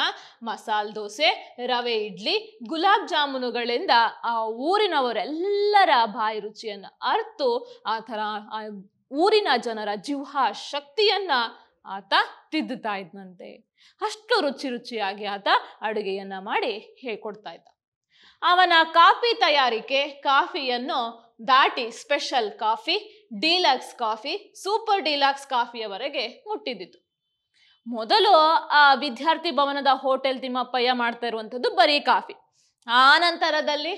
ಮಸಾಲೆ ದೋಸೆ ರವೆ ಇಡ್ಲಿ ಗುಲಾಬ್ ಜಾಮೂನುಗಳಿಂದ ಆ ಊರಿನವರೆಲ್ಲರ ಬಾಯಿ ರುಚಿಯನ್ನು ಅರ್ತು ಆ ಥರ ಊರಿನ ಜನರ ಜೀವ ಶಕ್ತಿಯನ್ನ ಆತ ತಿದ್ದುತ್ತಾ ಇದ್ನಂತೆ ಅಷ್ಟು ರುಚಿ ರುಚಿಯಾಗಿ ಆತ ಅಡುಗೆಯನ್ನ ಮಾಡಿ ಹೇಳ್ಕೊಡ್ತಾ ಇದ್ದ ಅವನ ಕಾಫಿ ತಯಾರಿಕೆ ಕಾಫಿಯನ್ನು ದಾಟಿ special coffee deluxe coffee super deluxe ಕಾಫಿಯವರೆಗೆ ಮುಟ್ಟಿದ್ದಿತು ಮೊದಲು ಆ ವಿದ್ಯಾರ್ಥಿ ಭವನದ ಹೋಟೆಲ್ ತಿಮ್ಮಪ್ಪಯ್ಯ ಮಾಡ್ತಾ ಇರುವಂಥದ್ದು ಬರೀ ಕಾಫಿ ಆ ನಂತರದಲ್ಲಿ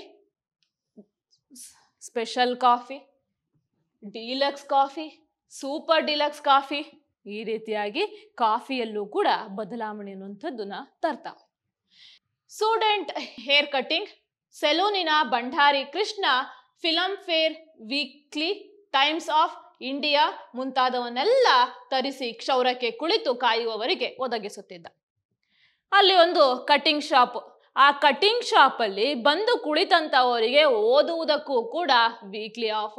special coffee deluxe coffee super deluxe coffee ಈ ರೀತಿಯಾಗಿ ಕಾಫಿಯಲ್ಲೂ ಕೂಡ ಬದಲಾವಣೆ ಅನ್ನುವಂಥದ್ದನ್ನ ತರ್ತಾವೆ ಸ್ಟೂಡೆಂಟ್ ಹೇರ್ ಕಟಿಂಗ್ ಸೆಲೂನಿನ Bhandari Krishna Filmfare weekly Times of India ಮುಂತಾದವನ್ನೆಲ್ಲ ತರಿಸಿ ಕ್ಷೌರಕ್ಕೆ ಕುಳಿತು ಕಾಯುವವರಿಗೆ ಒದಗಿಸುತ್ತಿದ್ದ ಅಲ್ಲಿ ಒಂದು ಕಟಿಂಗ್ ಶಾಪ್ ಆ ಕಟಿಂಗ್ ಶಾಪ್ ಅಲ್ಲಿ ಬಂದು ಕುಳಿತಂತವರಿಗೆ ಓದುವುದಕ್ಕೂ ಕೂಡ ವೀಕ್ಲಿ ಆಫ್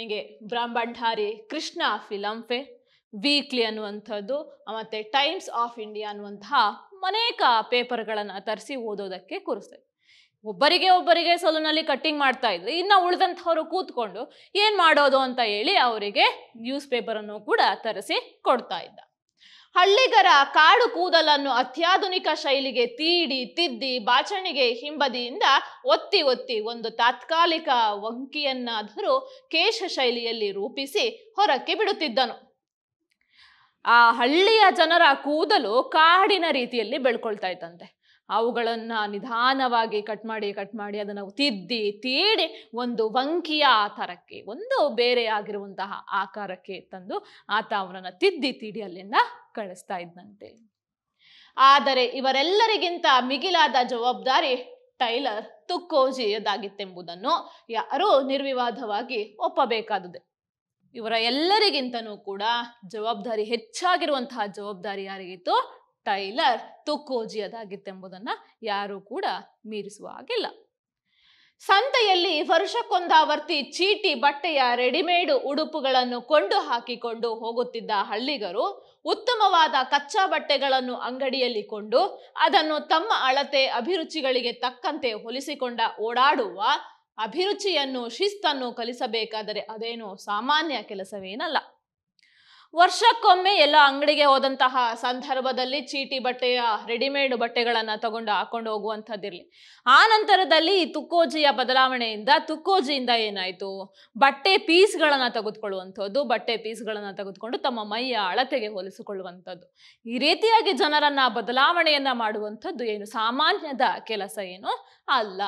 ಹೀಗೆ ಬ್ರಹ್ಮಂಡಾರಿ ಕೃಷ್ಣ ಫಿಲಂ ಫೇ ವೀಕ್ಲಿ ಅನ್ನುವಂಥದ್ದು ಮತ್ತು ಟೈಮ್ಸ್ ಆಫ್ ಇಂಡಿಯಾ ಅನ್ನುವಂತಹ ಅನೇಕ ಪೇಪರ್ಗಳನ್ನು ತರಿಸಿ ಓದೋದಕ್ಕೆ ಕೂರಿಸ್ತೇವೆ ಒಬ್ಬರಿಗೆ ಒಬ್ಬರಿಗೆ ಸಲೂನಲ್ಲಿ ಕಟ್ಟಿಂಗ್ ಮಾಡ್ತಾ ಇದ್ರು ಇನ್ನು ಉಳಿದಂಥವರು ಕೂತ್ಕೊಂಡು ಏನು ಮಾಡೋದು ಅಂತ ಹೇಳಿ ಅವರಿಗೆ ನ್ಯೂಸ್ ಪೇಪರನ್ನು ಕೂಡ ತರಿಸಿ ಕೊಡ್ತಾ ಇದ್ದ ಹಳ್ಳಿಗರ ಕಾಡು ಕೂದಲನ್ನು ಅತ್ಯಾಧುನಿಕ ಶೈಲಿಗೆ ತೀಡಿ ತಿದ್ದಿ ಬಾಚಣಿಗೆ ಹಿಂಬದಿಯಿಂದ ಒತ್ತಿ ಒತ್ತಿ ಒಂದು ತಾತ್ಕಾಲಿಕ ವಂಕಿಯನ್ನಾದರೂ ಕೇಶ ಶೈಲಿಯಲ್ಲಿ ರೂಪಿಸಿ ಹೊರಕ್ಕೆ ಬಿಡುತ್ತಿದ್ದನು ಆ ಹಳ್ಳಿಯ ಜನರ ಕೂದಲು ಕಾಡಿನ ರೀತಿಯಲ್ಲಿ ಬೆಳ್ಕೊಳ್ತಾ ಇದ್ದಂತೆ ಅವುಗಳನ್ನು ನಿಧಾನವಾಗಿ ಕಟ್ ಮಾಡಿ ಕಟ್ ಮಾಡಿ ಅದನ್ನು ತಿದ್ದಿ ತೀಡಿ ಒಂದು ವಂಕಿಯ ಆಕಾರಕ್ಕೆ ಒಂದು ಬೇರೆ ಆಗಿರುವಂತಹ ಆಕಾರಕ್ಕೆ ತಂದು ಆತ ಅವನನ್ನು ತಿದ್ದಿ ತೀಡಿ ಅಲ್ಲಿಂದ ಕಳಿಸ್ತಾ ಇದ್ದಂತೆ ಆದರೆ ಇವರೆಲ್ಲರಿಗಿಂತ ಮಿಗಿಲಾದ ಜವಾಬ್ದಾರಿ ಟೈಲರ್ ತುಕ್ಕೋಜಿಯದಾಗಿತ್ತೆಂಬುದನ್ನು ಯಾರು ನಿರ್ವಿವಾದವಾಗಿ ಒಪ್ಪಬೇಕಾದದೆ ಇವರ ಎಲ್ಲರಿಗಿಂತನೂ ಕೂಡ ಜವಾಬ್ದಾರಿ ಹೆಚ್ಚಾಗಿರುವಂತಹ ಜವಾಬ್ದಾರಿ ಯಾರಿಗಿತ್ತು ಟೈಲರ್ ತುಕ್ಕೋಜಿಯದಾಗಿತ್ತೆಂಬುದನ್ನು ಯಾರೂ ಕೂಡ ಮೀರಿಸುವ ಹಾಗಿಲ್ಲ ಸಂತೆಯಲ್ಲಿ ವರ್ಷಕ್ಕೊಂದಾವರ್ತಿ ಚೀಟಿ ಬಟ್ಟೆಯ ರೆಡಿಮೇಡ್ ಉಡುಪುಗಳನ್ನು ಕೊಂಡು ಹಾಕಿಕೊಂಡು ಹೋಗುತ್ತಿದ್ದ ಹಳ್ಳಿಗರು ಉತ್ತಮವಾದ ಕಚ್ಚಾ ಬಟ್ಟೆಗಳನ್ನು ಅಂಗಡಿಯಲ್ಲಿ ಕೊಂಡು ಅದನ್ನು ತಮ್ಮ ಅಳತೆ ಅಭಿರುಚಿಗಳಿಗೆ ತಕ್ಕಂತೆ ಹೊಲಿಸಿಕೊಂಡ ಓಡಾಡುವ ಅಭಿರುಚಿಯನ್ನು ಶಿಸ್ತನ್ನು ಕಲಿಸಬೇಕಾದರೆ ಅದೇನೋ ಸಾಮಾನ್ಯ ಕೆಲಸವೇನಲ್ಲ ವರ್ಷಕ್ಕೊಮ್ಮೆ ಎಲ್ಲ ಅಂಗಡಿಗೆ ಹೋದಂತಹ ಸಂದರ್ಭದಲ್ಲಿ ಚೀಟಿ ಬಟ್ಟೆಯ ರೆಡಿಮೇಡ್ ಬಟ್ಟೆಗಳನ್ನು ತಗೊಂಡು ಹಾಕೊಂಡು ಹೋಗುವಂಥದ್ದಿರಲಿ ಆ ನಂತರದಲ್ಲಿ ಈ ತುಕ್ಕೋಜಿಯ ಬದಲಾವಣೆಯಿಂದ ತುಕ್ಕೋಜಿಯಿಂದ ಏನಾಯಿತು ಬಟ್ಟೆ ಪೀಸ್ಗಳನ್ನು ತೆಗೆದುಕೊಳ್ಳುವಂಥದ್ದು ಬಟ್ಟೆ ಪೀಸ್ಗಳನ್ನು ತೆಗೆದುಕೊಂಡು ತಮ್ಮ ಮೈಯ ಅಳತೆಗೆ ಹೋಲಿಸಿಕೊಳ್ಳುವಂಥದ್ದು ಈ ರೀತಿಯಾಗಿ ಜನರನ್ನು ಬದಲಾವಣೆಯನ್ನು ಮಾಡುವಂಥದ್ದು ಏನು ಸಾಮಾನ್ಯದ ಕೆಲಸ ಏನು ಅಲ್ಲ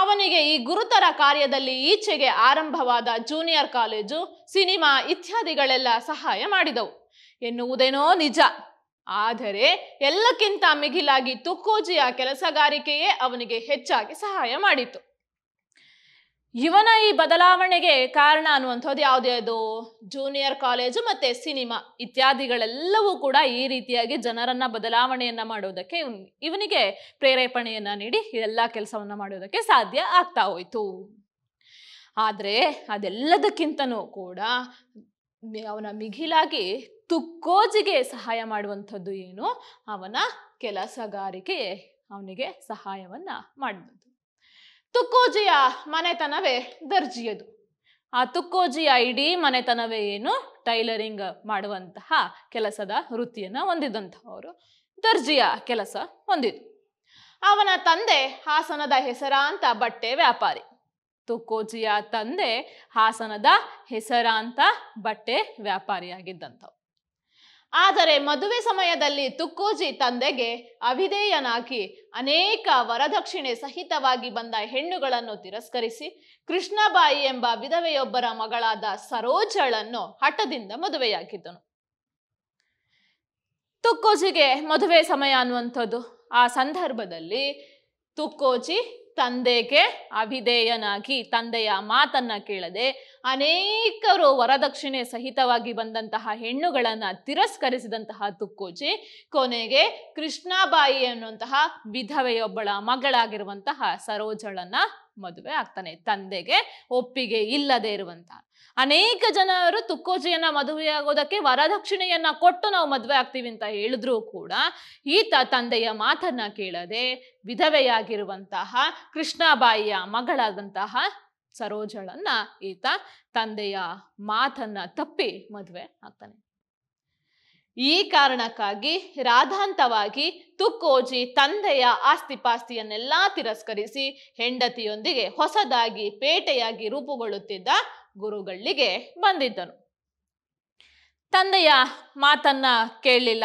ಅವನಿಗೆ ಈ ಗುರುತರ ಕಾರ್ಯದಲ್ಲಿ ಈಚೆಗೆ ಆರಂಭವಾದ ಜೂನಿಯರ್ ಕಾಲೇಜು ಸಿನಿಮಾ ಇತ್ಯಾದಿಗಳೆಲ್ಲ ಸಹಾಯ ಮಾಡಿದವು ಎನ್ನುವುದೇನೋ ನಿಜ ಆದರೆ ಎಲ್ಲಕ್ಕಿಂತ ಮಿಗಿಲಾಗಿ ತುಕ್ಕೋಜಿಯ ಕೆಲಸಗಾರಿಕೆಯೇ ಅವನಿಗೆ ಹೆಚ್ಚಾಗಿ ಸಹಾಯ ಮಾಡಿತು ಇವನ ಈ ಬದಲಾವಣೆಗೆ ಕಾರಣ ಅನ್ನುವಂಥದ್ದು ಅದು ಜೂನಿಯರ್ ಕಾಲೇಜು ಮತ್ತೆ ಸಿನಿಮಾ ಇತ್ಯಾದಿಗಳೆಲ್ಲವೂ ಕೂಡ ಈ ರೀತಿಯಾಗಿ ಜನರನ್ನ ಬದಲಾವಣೆಯನ್ನ ಮಾಡೋದಕ್ಕೆ ಇವನಿಗೆ ಪ್ರೇರೇಪಣೆಯನ್ನ ನೀಡಿ ಎಲ್ಲ ಕೆಲಸವನ್ನ ಮಾಡೋದಕ್ಕೆ ಸಾಧ್ಯ ಆಗ್ತಾ ಹೋಯ್ತು ಆದರೆ ಅದೆಲ್ಲದಕ್ಕಿಂತನೂ ಕೂಡ ಅವನ ಮಿಗಿಲಾಗಿ ತುಕ್ಕೋಜಿಗೆ ಸಹಾಯ ಮಾಡುವಂಥದ್ದು ಏನು ಅವನ ಕೆಲಸಗಾರಿಕೆ ಅವನಿಗೆ ಸಹಾಯವನ್ನ ಮಾಡಿದಂಥದ್ದು ತುಕ್ಕೋಜಿಯ ಮನೆತನವೇ ದರ್ಜಿಯದು ಆ ತುಕ್ಕೋಜಿಯ ಇಡೀ ಮನೆತನವೇ ಏನು ಟೈಲರಿಂಗ್ ಮಾಡುವಂತಹ ಕೆಲಸದ ಹೊಂದಿದಂಥ ಅವರು ದರ್ಜಿಯ ಕೆಲಸ ಹೊಂದಿದ್ರು ಅವನ ತಂದೆ ಹಾಸನದ ಹೆಸರಾಂತ ಬಟ್ಟೆ ವ್ಯಾಪಾರಿ ತುಕ್ಕೋಜಿಯ ತಂದೆ ಹಾಸನದ ಹೆಸರಾಂತ ಬಟ್ಟೆ ವ್ಯಾಪಾರಿಯಾಗಿದ್ದಂಥವು ಆದರೆ ಮದುವೆ ಸಮಯದಲ್ಲಿ ತುಕ್ಕೋಜಿ ತಂದೆಗೆ ಅವಿಧೇಯನಾಗಿ ಅನೇಕ ವರದಕ್ಷಿಣೆ ಸಹಿತವಾಗಿ ಬಂದ ಹೆಣ್ಣುಗಳನ್ನು ತಿರಸ್ಕರಿಸಿ ಕೃಷ್ಣಬಾಯಿ ಎಂಬ ವಿಧವೆಯೊಬ್ಬರ ಮಗಳಾದ ಸರೋಜಳನ್ನು ಹಠದಿಂದ ಮದುವೆಯಾಗಿದ್ದನು ತುಕ್ಕೋಜಿಗೆ ಮದುವೆ ಸಮಯ ಅನ್ನುವಂಥದ್ದು ಆ ಸಂದರ್ಭದಲ್ಲಿ ತುಕ್ಕೋಜಿ ತಂದೆಗೆ ಅಭಿಧೇಯನಾಗಿ ತಂದೆಯ ಮಾತನ್ನ ಕೇಳದೆ ಅನೇಕರು ವರದಕ್ಷಿಣೆ ಸಹಿತವಾಗಿ ಬಂದಂತಹ ಹೆಣ್ಣುಗಳನ್ನು ತಿರಸ್ಕರಿಸಿದಂತಹ ತುಕ್ಕೋಜಿ ಕೊನೆಗೆ ಕೃಷ್ಣಾಬಾಯಿ ಅನ್ನುವಂತಹ ವಿಧವೆಯೊಬ್ಬಳ ಮಗಳಾಗಿರುವಂತಹ ಸರೋಜಳನ್ನ ಮದುವೆ ಆಗ್ತಾನೆ ತಂದೆಗೆ ಒಪ್ಪಿಗೆ ಇಲ್ಲದೆ ಇರುವಂತಹ ಅನೇಕ ಜನರು ತುಕ್ಕೋಜಿಯನ್ನ ಮದುವೆಯಾಗೋದಕ್ಕೆ ವರದಕ್ಷಿಣೆಯನ್ನ ಕೊಟ್ಟು ನಾವು ಮದುವೆ ಆಗ್ತೀವಿ ಅಂತ ಹೇಳಿದ್ರು ಕೂಡ ಈತ ತಂದೆಯ ಮಾತನ್ನ ಕೇಳದೆ ವಿಧವೆಯಾಗಿರುವಂತಹ ಕೃಷ್ಣಬಾಯಿಯ ಮಗಳಾದಂತಹ ಸರೋಜಳನ್ನ ಈತ ತಂದೆಯ ಮಾತನ್ನ ತಪ್ಪಿ ಮದುವೆ ಆಗ್ತಾನೆ ಈ ಕಾರಣಕ್ಕಾಗಿ ರಾಧಾಂತವಾಗಿ ತುಕ್ಕೋಜಿ ತಂದೆಯ ಪಾಸ್ತಿಯನ್ನೆಲ್ಲಾ ತಿರಸ್ಕರಿಸಿ ಹೆಂಡತಿಯೊಂದಿಗೆ ಹೊಸದಾಗಿ ಪೇಟೆಯಾಗಿ ರೂಪುಗೊಳ್ಳುತ್ತಿದ್ದ ಗುರುಗಳಿಗೆ ಬಂದಿದ್ದನು ತಂದೆಯ ಮಾತನ್ನ ಕೇಳಲಿಲ್ಲ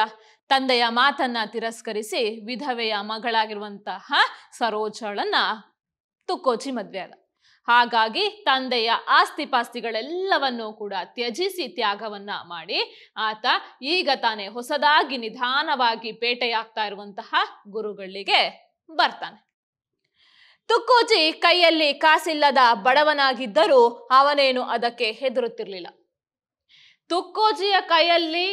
ತಂದೆಯ ಮಾತನ್ನ ತಿರಸ್ಕರಿಸಿ ವಿಧವೆಯ ಮಗಳಾಗಿರುವಂತಹ ಸರೋಜಳನ್ನ ತುಕ್ಕೋಚಿ ಆದ ಹಾಗಾಗಿ ತಂದೆಯ ಆಸ್ತಿ ಪಾಸ್ತಿಗಳೆಲ್ಲವನ್ನೂ ಕೂಡ ತ್ಯಜಿಸಿ ತ್ಯಾಗವನ್ನ ಮಾಡಿ ಆತ ಈಗ ತಾನೇ ಹೊಸದಾಗಿ ನಿಧಾನವಾಗಿ ಪೇಟೆಯಾಗ್ತಾ ಇರುವಂತಹ ಗುರುಗಳಿಗೆ ಬರ್ತಾನೆ ತುಕ್ಕೋಜಿ ಕೈಯಲ್ಲಿ ಕಾಸಿಲ್ಲದ ಬಡವನಾಗಿದ್ದರೂ ಅವನೇನು ಅದಕ್ಕೆ ಹೆದರುತ್ತಿರಲಿಲ್ಲ ತುಕ್ಕೋಜಿಯ ಕೈಯಲ್ಲಿ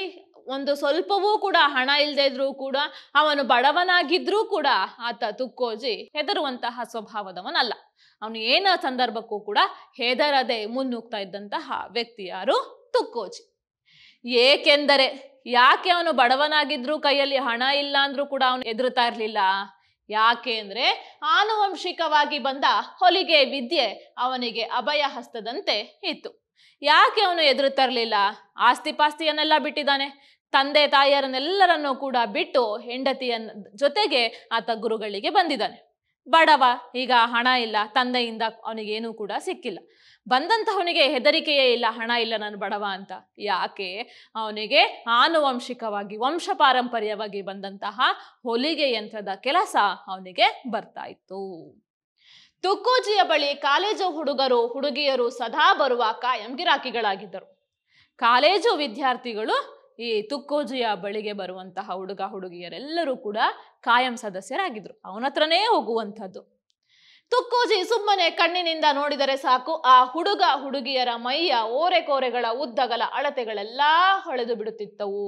ಒಂದು ಸ್ವಲ್ಪವೂ ಕೂಡ ಹಣ ಇಲ್ಲದೇ ಇದ್ರೂ ಕೂಡ ಅವನು ಬಡವನಾಗಿದ್ರೂ ಕೂಡ ಆತ ತುಕ್ಕೋಜಿ ಹೆದರುವಂತಹ ಸ್ವಭಾವದವನಲ್ಲ ಅವನು ಏನ ಸಂದರ್ಭಕ್ಕೂ ಕೂಡ ಹೆದರದೆ ಮುನ್ನುಗ್ತಾ ಇದ್ದಂತಹ ವ್ಯಕ್ತಿ ಯಾರು ತುಕ್ಕೋಜಿ ಏಕೆಂದರೆ ಯಾಕೆ ಅವನು ಬಡವನಾಗಿದ್ರೂ ಕೈಯಲ್ಲಿ ಹಣ ಇಲ್ಲ ಅಂದ್ರೂ ಕೂಡ ಅವನು ಎದುರುತ್ತಾ ಇರಲಿಲ್ಲ ಯಾಕೆ ಅಂದ್ರೆ ಆನುವಂಶಿಕವಾಗಿ ಬಂದ ಹೊಲಿಗೆ ವಿದ್ಯೆ ಅವನಿಗೆ ಅಭಯ ಹಸ್ತದಂತೆ ಇತ್ತು ಯಾಕೆ ಅವನು ಎದುರು ತರಲಿಲ್ಲ ಆಸ್ತಿ ಪಾಸ್ತಿಯನ್ನೆಲ್ಲ ಬಿಟ್ಟಿದ್ದಾನೆ ತಂದೆ ತಾಯಿಯರನ್ನೆಲ್ಲರನ್ನು ಕೂಡ ಬಿಟ್ಟು ಹೆಂಡತಿಯ ಜೊತೆಗೆ ಆತ ಗುರುಗಳಿಗೆ ಬಂದಿದ್ದಾನೆ ಬಡವ ಈಗ ಹಣ ಇಲ್ಲ ತಂದೆಯಿಂದ ಅವನಿಗೇನೂ ಕೂಡ ಸಿಕ್ಕಿಲ್ಲ ಬಂದಂತಹವನಿಗೆ ಹೆದರಿಕೆಯೇ ಇಲ್ಲ ಹಣ ಇಲ್ಲ ನಾನು ಬಡವ ಅಂತ ಯಾಕೆ ಅವನಿಗೆ ಆನುವಂಶಿಕವಾಗಿ ವಂಶ ಪಾರಂಪರ್ಯವಾಗಿ ಬಂದಂತಹ ಹೊಲಿಗೆ ಯಂತ್ರದ ಕೆಲಸ ಅವನಿಗೆ ಬರ್ತಾ ಇತ್ತು ತುಕ್ಕೋಜಿಯ ಬಳಿ ಕಾಲೇಜು ಹುಡುಗರು ಹುಡುಗಿಯರು ಸದಾ ಬರುವ ಕಾಯಂ ಗಿರಾಕಿಗಳಾಗಿದ್ದರು ಕಾಲೇಜು ವಿದ್ಯಾರ್ಥಿಗಳು ಈ ತುಕ್ಕೋಜಿಯ ಬಳಿಗೆ ಬರುವಂತಹ ಹುಡುಗ ಹುಡುಗಿಯರೆಲ್ಲರೂ ಕೂಡ ಕಾಯಂ ಸದಸ್ಯರಾಗಿದ್ರು ಅವನತ್ರನೇ ಹೋಗುವಂಥದ್ದು ತುಕ್ಕೋಜಿ ಸುಮ್ಮನೆ ಕಣ್ಣಿನಿಂದ ನೋಡಿದರೆ ಸಾಕು ಆ ಹುಡುಗ ಹುಡುಗಿಯರ ಮೈಯ ಓರೆಕೋರೆಗಳ ಉದ್ದಗಲ ಅಳತೆಗಳೆಲ್ಲ ಹೊಳೆದು ಬಿಡುತ್ತಿತ್ತವು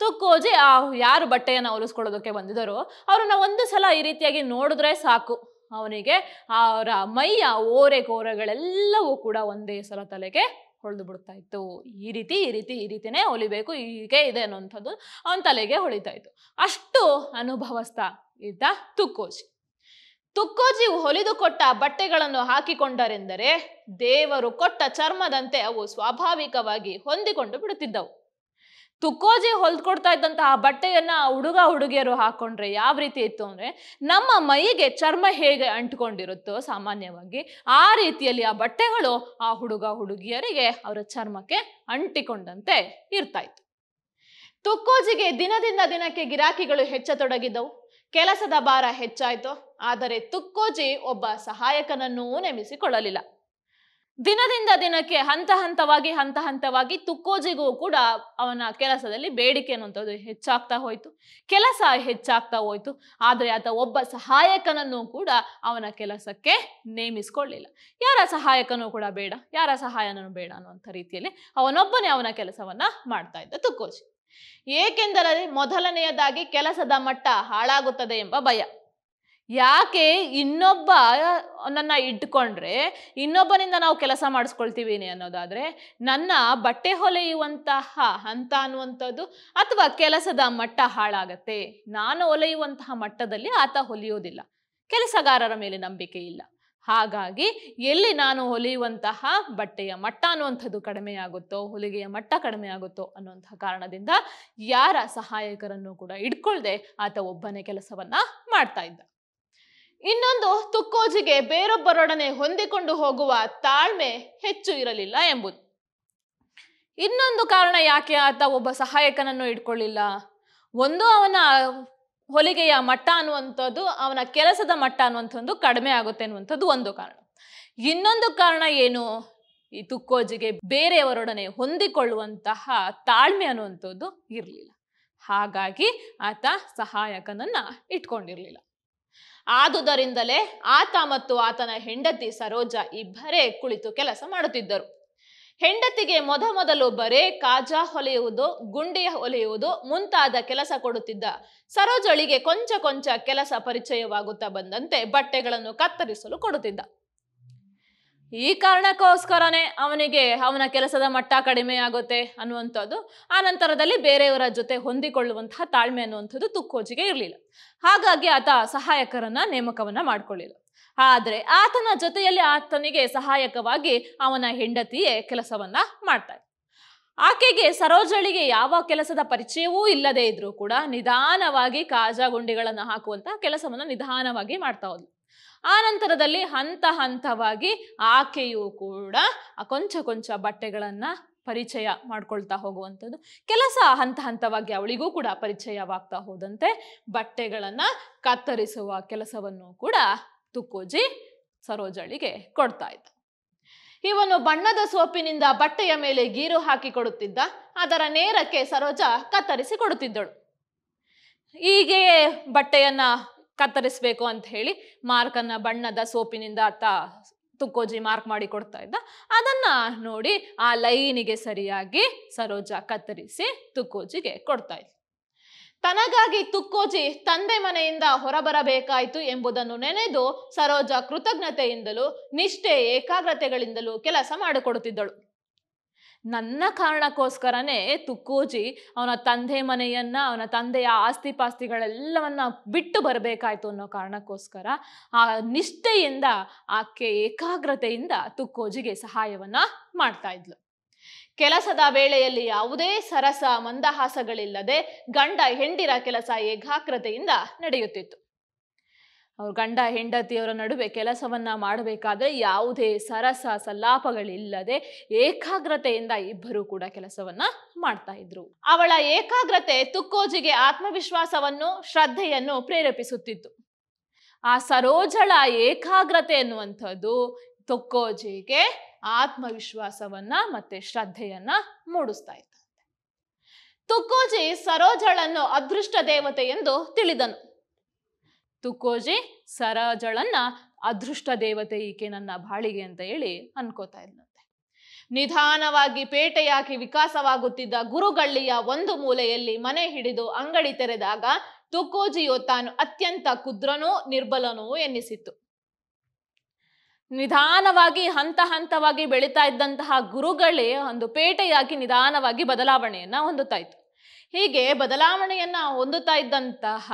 ತುಕ್ಕೋಜಿ ಆ ಯಾರು ಬಟ್ಟೆಯನ್ನು ಹೊಲಿಸ್ಕೊಳ್ಳೋದಕ್ಕೆ ಬಂದಿದ್ದರೋ ಅವರನ್ನ ಒಂದು ಸಲ ಈ ರೀತಿಯಾಗಿ ನೋಡಿದ್ರೆ ಸಾಕು ಅವನಿಗೆ ಅವರ ಮೈಯ ಓರೆಕೋರೆಗಳೆಲ್ಲವೂ ಕೂಡ ಒಂದೇ ಸಲ ತಲೆಗೆ ಹೊಳೆದು ಬಿಡ್ತಾ ಇತ್ತು ಈ ರೀತಿ ಈ ರೀತಿ ಈ ರೀತಿನೇ ಹೊಲಿಬೇಕು ಹೀಗೆ ಇದೆ ಅನ್ನೋಂಥದ್ದು ಅವನ ತಲೆಗೆ ಹೊಳಿತಾ ಇತ್ತು ಅಷ್ಟು ಅನುಭವಸ್ಥ ಇದ್ದ ತುಕ್ಕೋಜಿ ತುಕ್ಕೋಜಿ ಹೊಲಿದುಕೊಟ್ಟ ಬಟ್ಟೆಗಳನ್ನು ಹಾಕಿಕೊಂಡರೆಂದರೆ ದೇವರು ಕೊಟ್ಟ ಚರ್ಮದಂತೆ ಅವು ಸ್ವಾಭಾವಿಕವಾಗಿ ಹೊಂದಿಕೊಂಡು ಬಿಡುತ್ತಿದ್ದವು ತುಕ್ಕೋಜಿ ಹೊಲ್ದ್ಕೊಡ್ತಾ ಇದ್ದಂತಹ ಬಟ್ಟೆಯನ್ನ ಹುಡುಗ ಹುಡುಗಿಯರು ಹಾಕೊಂಡ್ರೆ ಯಾವ ರೀತಿ ಇತ್ತು ಅಂದ್ರೆ ನಮ್ಮ ಮೈಗೆ ಚರ್ಮ ಹೇಗೆ ಅಂಟ್ಕೊಂಡಿರುತ್ತೋ ಸಾಮಾನ್ಯವಾಗಿ ಆ ರೀತಿಯಲ್ಲಿ ಆ ಬಟ್ಟೆಗಳು ಆ ಹುಡುಗ ಹುಡುಗಿಯರಿಗೆ ಅವರ ಚರ್ಮಕ್ಕೆ ಅಂಟಿಕೊಂಡಂತೆ ಇರ್ತಾ ಇತ್ತು ತುಕ್ಕೋಜಿಗೆ ದಿನದಿಂದ ದಿನಕ್ಕೆ ಗಿರಾಕಿಗಳು ಹೆಚ್ಚತೊಡಗಿದ್ದವು ಕೆಲಸದ ಭಾರ ಹೆಚ್ಚಾಯಿತು ಆದರೆ ತುಕ್ಕೋಜಿ ಒಬ್ಬ ಸಹಾಯಕನನ್ನೂ ನೇಮಿಸಿಕೊಳ್ಳಲಿಲ್ಲ ದಿನದಿಂದ ದಿನಕ್ಕೆ ಹಂತ ಹಂತವಾಗಿ ಹಂತ ಹಂತವಾಗಿ ತುಕ್ಕೋಜಿಗೂ ಕೂಡ ಅವನ ಕೆಲಸದಲ್ಲಿ ಬೇಡಿಕೆ ಅನ್ನುವಂಥದ್ದು ಹೆಚ್ಚಾಗ್ತಾ ಹೋಯಿತು ಕೆಲಸ ಹೆಚ್ಚಾಗ್ತಾ ಹೋಯಿತು ಆದರೆ ಆತ ಒಬ್ಬ ಸಹಾಯಕನನ್ನು ಕೂಡ ಅವನ ಕೆಲಸಕ್ಕೆ ನೇಮಿಸಿಕೊಳ್ಳಿಲ್ಲ ಯಾರ ಸಹಾಯಕನೂ ಕೂಡ ಬೇಡ ಯಾರ ಸಹಾಯನೂ ಬೇಡ ಅನ್ನುವಂಥ ರೀತಿಯಲ್ಲಿ ಅವನೊಬ್ಬನೇ ಅವನ ಕೆಲಸವನ್ನ ಮಾಡ್ತಾ ಇದ್ದ ತುಕ್ಕೋಜಿ ಏಕೆಂದರೆ ಮೊದಲನೆಯದಾಗಿ ಕೆಲಸದ ಮಟ್ಟ ಹಾಳಾಗುತ್ತದೆ ಎಂಬ ಭಯ ಯಾಕೆ ಇನ್ನೊಬ್ಬ ನನ್ನ ಇಟ್ಕೊಂಡ್ರೆ ಇನ್ನೊಬ್ಬನಿಂದ ನಾವು ಕೆಲಸ ಮಾಡಿಸ್ಕೊಳ್ತೀವಿ ಅನ್ನೋದಾದ್ರೆ ನನ್ನ ಬಟ್ಟೆ ಹೊಲೆಯುವಂತಹ ಹಂತ ಅನ್ನುವಂಥದ್ದು ಅಥವಾ ಕೆಲಸದ ಮಟ್ಟ ಹಾಳಾಗತ್ತೆ ನಾನು ಹೊಲೆಯುವಂತಹ ಮಟ್ಟದಲ್ಲಿ ಆತ ಹೊಲಿಯೋದಿಲ್ಲ ಕೆಲಸಗಾರರ ಮೇಲೆ ನಂಬಿಕೆ ಇಲ್ಲ ಹಾಗಾಗಿ ಎಲ್ಲಿ ನಾನು ಹೊಲಿಯುವಂತಹ ಬಟ್ಟೆಯ ಮಟ್ಟ ಅನ್ನುವಂಥದ್ದು ಕಡಿಮೆಯಾಗುತ್ತೋ ಹೊಲಿಗೆಯ ಮಟ್ಟ ಕಡಿಮೆ ಆಗುತ್ತೋ ಅನ್ನುವಂತಹ ಕಾರಣದಿಂದ ಯಾರ ಸಹಾಯಕರನ್ನು ಕೂಡ ಇಟ್ಕೊಳ್ದೆ ಆತ ಒಬ್ಬನೇ ಕೆಲಸವನ್ನ ಮಾಡ್ತಾ ಇದ್ದ ಇನ್ನೊಂದು ತುಕ್ಕೋಜಿಗೆ ಬೇರೊಬ್ಬರೊಡನೆ ಹೊಂದಿಕೊಂಡು ಹೋಗುವ ತಾಳ್ಮೆ ಹೆಚ್ಚು ಇರಲಿಲ್ಲ ಎಂಬುದು ಇನ್ನೊಂದು ಕಾರಣ ಯಾಕೆ ಆತ ಒಬ್ಬ ಸಹಾಯಕನನ್ನು ಇಟ್ಕೊಳ್ಳಿಲ್ಲ ಒಂದು ಅವನ ಹೊಲಿಗೆಯ ಮಟ್ಟ ಅನ್ನುವಂಥದ್ದು ಅವನ ಕೆಲಸದ ಮಟ್ಟ ಅನ್ನುವಂಥದ್ದು ಕಡಿಮೆ ಆಗುತ್ತೆ ಅನ್ನುವಂಥದ್ದು ಒಂದು ಕಾರಣ ಇನ್ನೊಂದು ಕಾರಣ ಏನು ಈ ತುಕ್ಕೋಜಿಗೆ ಬೇರೆಯವರೊಡನೆ ಹೊಂದಿಕೊಳ್ಳುವಂತಹ ತಾಳ್ಮೆ ಅನ್ನುವಂಥದ್ದು ಇರಲಿಲ್ಲ ಹಾಗಾಗಿ ಆತ ಸಹಾಯಕನನ್ನ ಇಟ್ಕೊಂಡಿರಲಿಲ್ಲ ಆದುದರಿಂದಲೇ ಆತ ಮತ್ತು ಆತನ ಹೆಂಡತಿ ಸರೋಜ ಇಬ್ಬರೇ ಕುಳಿತು ಕೆಲಸ ಮಾಡುತ್ತಿದ್ದರು ಹೆಂಡತಿಗೆ ಮೊದ ಮೊದಲು ಬರೇ ಕಾಜಾ ಹೊಲೆಯುವುದು ಗುಂಡಿ ಹೊಲೆಯುವುದು ಮುಂತಾದ ಕೆಲಸ ಕೊಡುತ್ತಿದ್ದ ಸರೋಜಳಿಗೆ ಕೊಂಚ ಕೊಂಚ ಕೆಲಸ ಪರಿಚಯವಾಗುತ್ತಾ ಬಂದಂತೆ ಬಟ್ಟೆಗಳನ್ನು ಕತ್ತರಿಸಲು ಕೊಡುತ್ತಿದ್ದ ಈ ಕಾರಣಕ್ಕೋಸ್ಕರನೇ ಅವನಿಗೆ ಅವನ ಕೆಲಸದ ಮಟ್ಟ ಕಡಿಮೆ ಆಗುತ್ತೆ ಅನ್ನುವಂಥದ್ದು ಆ ನಂತರದಲ್ಲಿ ಬೇರೆಯವರ ಜೊತೆ ಹೊಂದಿಕೊಳ್ಳುವಂತಹ ತಾಳ್ಮೆ ಅನ್ನುವಂಥದ್ದು ತುಕ್ಕೋಜಿಗೆ ಇರಲಿಲ್ಲ ಹಾಗಾಗಿ ಆತ ಸಹಾಯಕರನ್ನ ನೇಮಕವನ್ನ ಮಾಡಿಕೊಳ್ಳಿಲ್ಲ ಆದರೆ ಆತನ ಜೊತೆಯಲ್ಲಿ ಆತನಿಗೆ ಸಹಾಯಕವಾಗಿ ಅವನ ಹೆಂಡತಿಯೇ ಕೆಲಸವನ್ನ ಮಾಡ್ತಾಳೆ ಆಕೆಗೆ ಸರೋಜಳಿಗೆ ಯಾವ ಕೆಲಸದ ಪರಿಚಯವೂ ಇಲ್ಲದೇ ಇದ್ರೂ ಕೂಡ ನಿಧಾನವಾಗಿ ಕಾಜಾ ಗುಂಡಿಗಳನ್ನು ಹಾಕುವಂತ ಕೆಲಸವನ್ನು ನಿಧಾನವಾಗಿ ಮಾಡ್ತಾ ಹೋದ್ಲು ಆ ನಂತರದಲ್ಲಿ ಹಂತ ಹಂತವಾಗಿ ಆಕೆಯೂ ಕೂಡ ಕೊಂಚ ಕೊಂಚ ಬಟ್ಟೆಗಳನ್ನ ಪರಿಚಯ ಮಾಡ್ಕೊಳ್ತಾ ಹೋಗುವಂಥದ್ದು ಕೆಲಸ ಹಂತ ಹಂತವಾಗಿ ಅವಳಿಗೂ ಕೂಡ ಪರಿಚಯವಾಗ್ತಾ ಹೋದಂತೆ ಬಟ್ಟೆಗಳನ್ನ ಕತ್ತರಿಸುವ ಕೆಲಸವನ್ನು ಕೂಡ ತುಕ್ಕೋಜಿ ಸರೋಜಳಿಗೆ ಕೊಡ್ತಾ ಇದ್ದ ಇವನು ಬಣ್ಣದ ಸೋಪಿನಿಂದ ಬಟ್ಟೆಯ ಮೇಲೆ ಗೀರು ಹಾಕಿ ಕೊಡುತ್ತಿದ್ದ ಅದರ ನೇರಕ್ಕೆ ಸರೋಜ ಕತ್ತರಿಸಿ ಕೊಡುತ್ತಿದ್ದಳು ಹೀಗೆ ಬಟ್ಟೆಯನ್ನ ಕತ್ತರಿಸಬೇಕು ಅಂತ ಹೇಳಿ ಮಾರ್ಕನ್ನ ಬಣ್ಣದ ಸೋಪಿನಿಂದ ಆತ ತುಕ್ಕೋಜಿ ಮಾರ್ಕ್ ಮಾಡಿ ಕೊಡ್ತಾ ಇದ್ದ ಅದನ್ನ ನೋಡಿ ಆ ಲೈನಿಗೆ ಸರಿಯಾಗಿ ಸರೋಜ ಕತ್ತರಿಸಿ ತುಕ್ಕೋಜಿಗೆ ಕೊಡ್ತಾ ಇದ್ದ ತನಗಾಗಿ ತುಕ್ಕೋಜಿ ತಂದೆ ಮನೆಯಿಂದ ಹೊರಬರಬೇಕಾಯಿತು ಎಂಬುದನ್ನು ನೆನೆದು ಸರೋಜ ಕೃತಜ್ಞತೆಯಿಂದಲೂ ನಿಷ್ಠೆ ಏಕಾಗ್ರತೆಗಳಿಂದಲೂ ಕೆಲಸ ಮಾಡಿಕೊಡುತ್ತಿದ್ದಳು ನನ್ನ ಕಾರಣಕ್ಕೋಸ್ಕರನೇ ತುಕ್ಕೋಜಿ ಅವನ ತಂದೆ ಮನೆಯನ್ನ ಅವನ ತಂದೆಯ ಆಸ್ತಿ ಪಾಸ್ತಿಗಳೆಲ್ಲವನ್ನ ಬಿಟ್ಟು ಬರಬೇಕಾಯ್ತು ಅನ್ನೋ ಕಾರಣಕ್ಕೋಸ್ಕರ ಆ ನಿಷ್ಠೆಯಿಂದ ಆಕೆ ಏಕಾಗ್ರತೆಯಿಂದ ತುಕ್ಕೋಜಿಗೆ ಸಹಾಯವನ್ನ ಮಾಡ್ತಾ ಇದ್ಲು ಕೆಲಸದ ವೇಳೆಯಲ್ಲಿ ಯಾವುದೇ ಸರಸ ಮಂದಹಾಸಗಳಿಲ್ಲದೆ ಗಂಡ ಹೆಂಡಿರ ಕೆಲಸ ಏಕಾಗ್ರತೆಯಿಂದ ನಡೆಯುತ್ತಿತ್ತು ಅವ್ರ ಗಂಡ ಹೆಂಡತಿಯವರ ನಡುವೆ ಕೆಲಸವನ್ನ ಮಾಡಬೇಕಾದ್ರೆ ಯಾವುದೇ ಸರಸ ಸಲ್ಲಾಪಗಳಿಲ್ಲದೆ ಏಕಾಗ್ರತೆಯಿಂದ ಇಬ್ಬರೂ ಕೂಡ ಕೆಲಸವನ್ನ ಮಾಡ್ತಾ ಇದ್ರು ಅವಳ ಏಕಾಗ್ರತೆ ತುಕ್ಕೋಜಿಗೆ ಆತ್ಮವಿಶ್ವಾಸವನ್ನು ಶ್ರದ್ಧೆಯನ್ನು ಪ್ರೇರೇಪಿಸುತ್ತಿತ್ತು ಆ ಸರೋಜಳ ಏಕಾಗ್ರತೆ ಎನ್ನುವಂಥದ್ದು ತುಕ್ಕೋಜಿಗೆ ಆತ್ಮವಿಶ್ವಾಸವನ್ನ ಮತ್ತೆ ಶ್ರದ್ಧೆಯನ್ನ ಮೂಡಿಸ್ತಾ ಇದ್ದಂತೆ ತುಕೋಜಿ ಸರೋಜಳನ್ನು ಅದೃಷ್ಟ ದೇವತೆ ಎಂದು ತಿಳಿದನು ತುಕೋಜಿ ಸರೋಜಳನ್ನ ಅದೃಷ್ಟ ದೇವತೆ ಈಕೆ ನನ್ನ ಬಾಳಿಗೆ ಅಂತ ಹೇಳಿ ಅನ್ಕೋತಾ ಇದ್ದಂತೆ ನಿಧಾನವಾಗಿ ಪೇಟೆಯಾಗಿ ವಿಕಾಸವಾಗುತ್ತಿದ್ದ ಗುರುಗಳಿಯ ಒಂದು ಮೂಲೆಯಲ್ಲಿ ಮನೆ ಹಿಡಿದು ಅಂಗಡಿ ತೆರೆದಾಗ ತುಕೋಜಿಯು ತಾನು ಅತ್ಯಂತ ಕುದ್ರನೂ ನಿರ್ಬಲನೂ ಎನ್ನಿಸಿತ್ತು ನಿಧಾನವಾಗಿ ಹಂತ ಹಂತವಾಗಿ ಬೆಳೀತಾ ಇದ್ದಂತಹ ಗುರುಗಳೇ ಒಂದು ಪೇಟೆಯಾಗಿ ನಿಧಾನವಾಗಿ ಬದಲಾವಣೆಯನ್ನ ಹೊಂದುತ್ತಾ ಇತ್ತು ಹೀಗೆ ಬದಲಾವಣೆಯನ್ನ ಹೊಂದುತ್ತಾ ಇದ್ದಂತಹ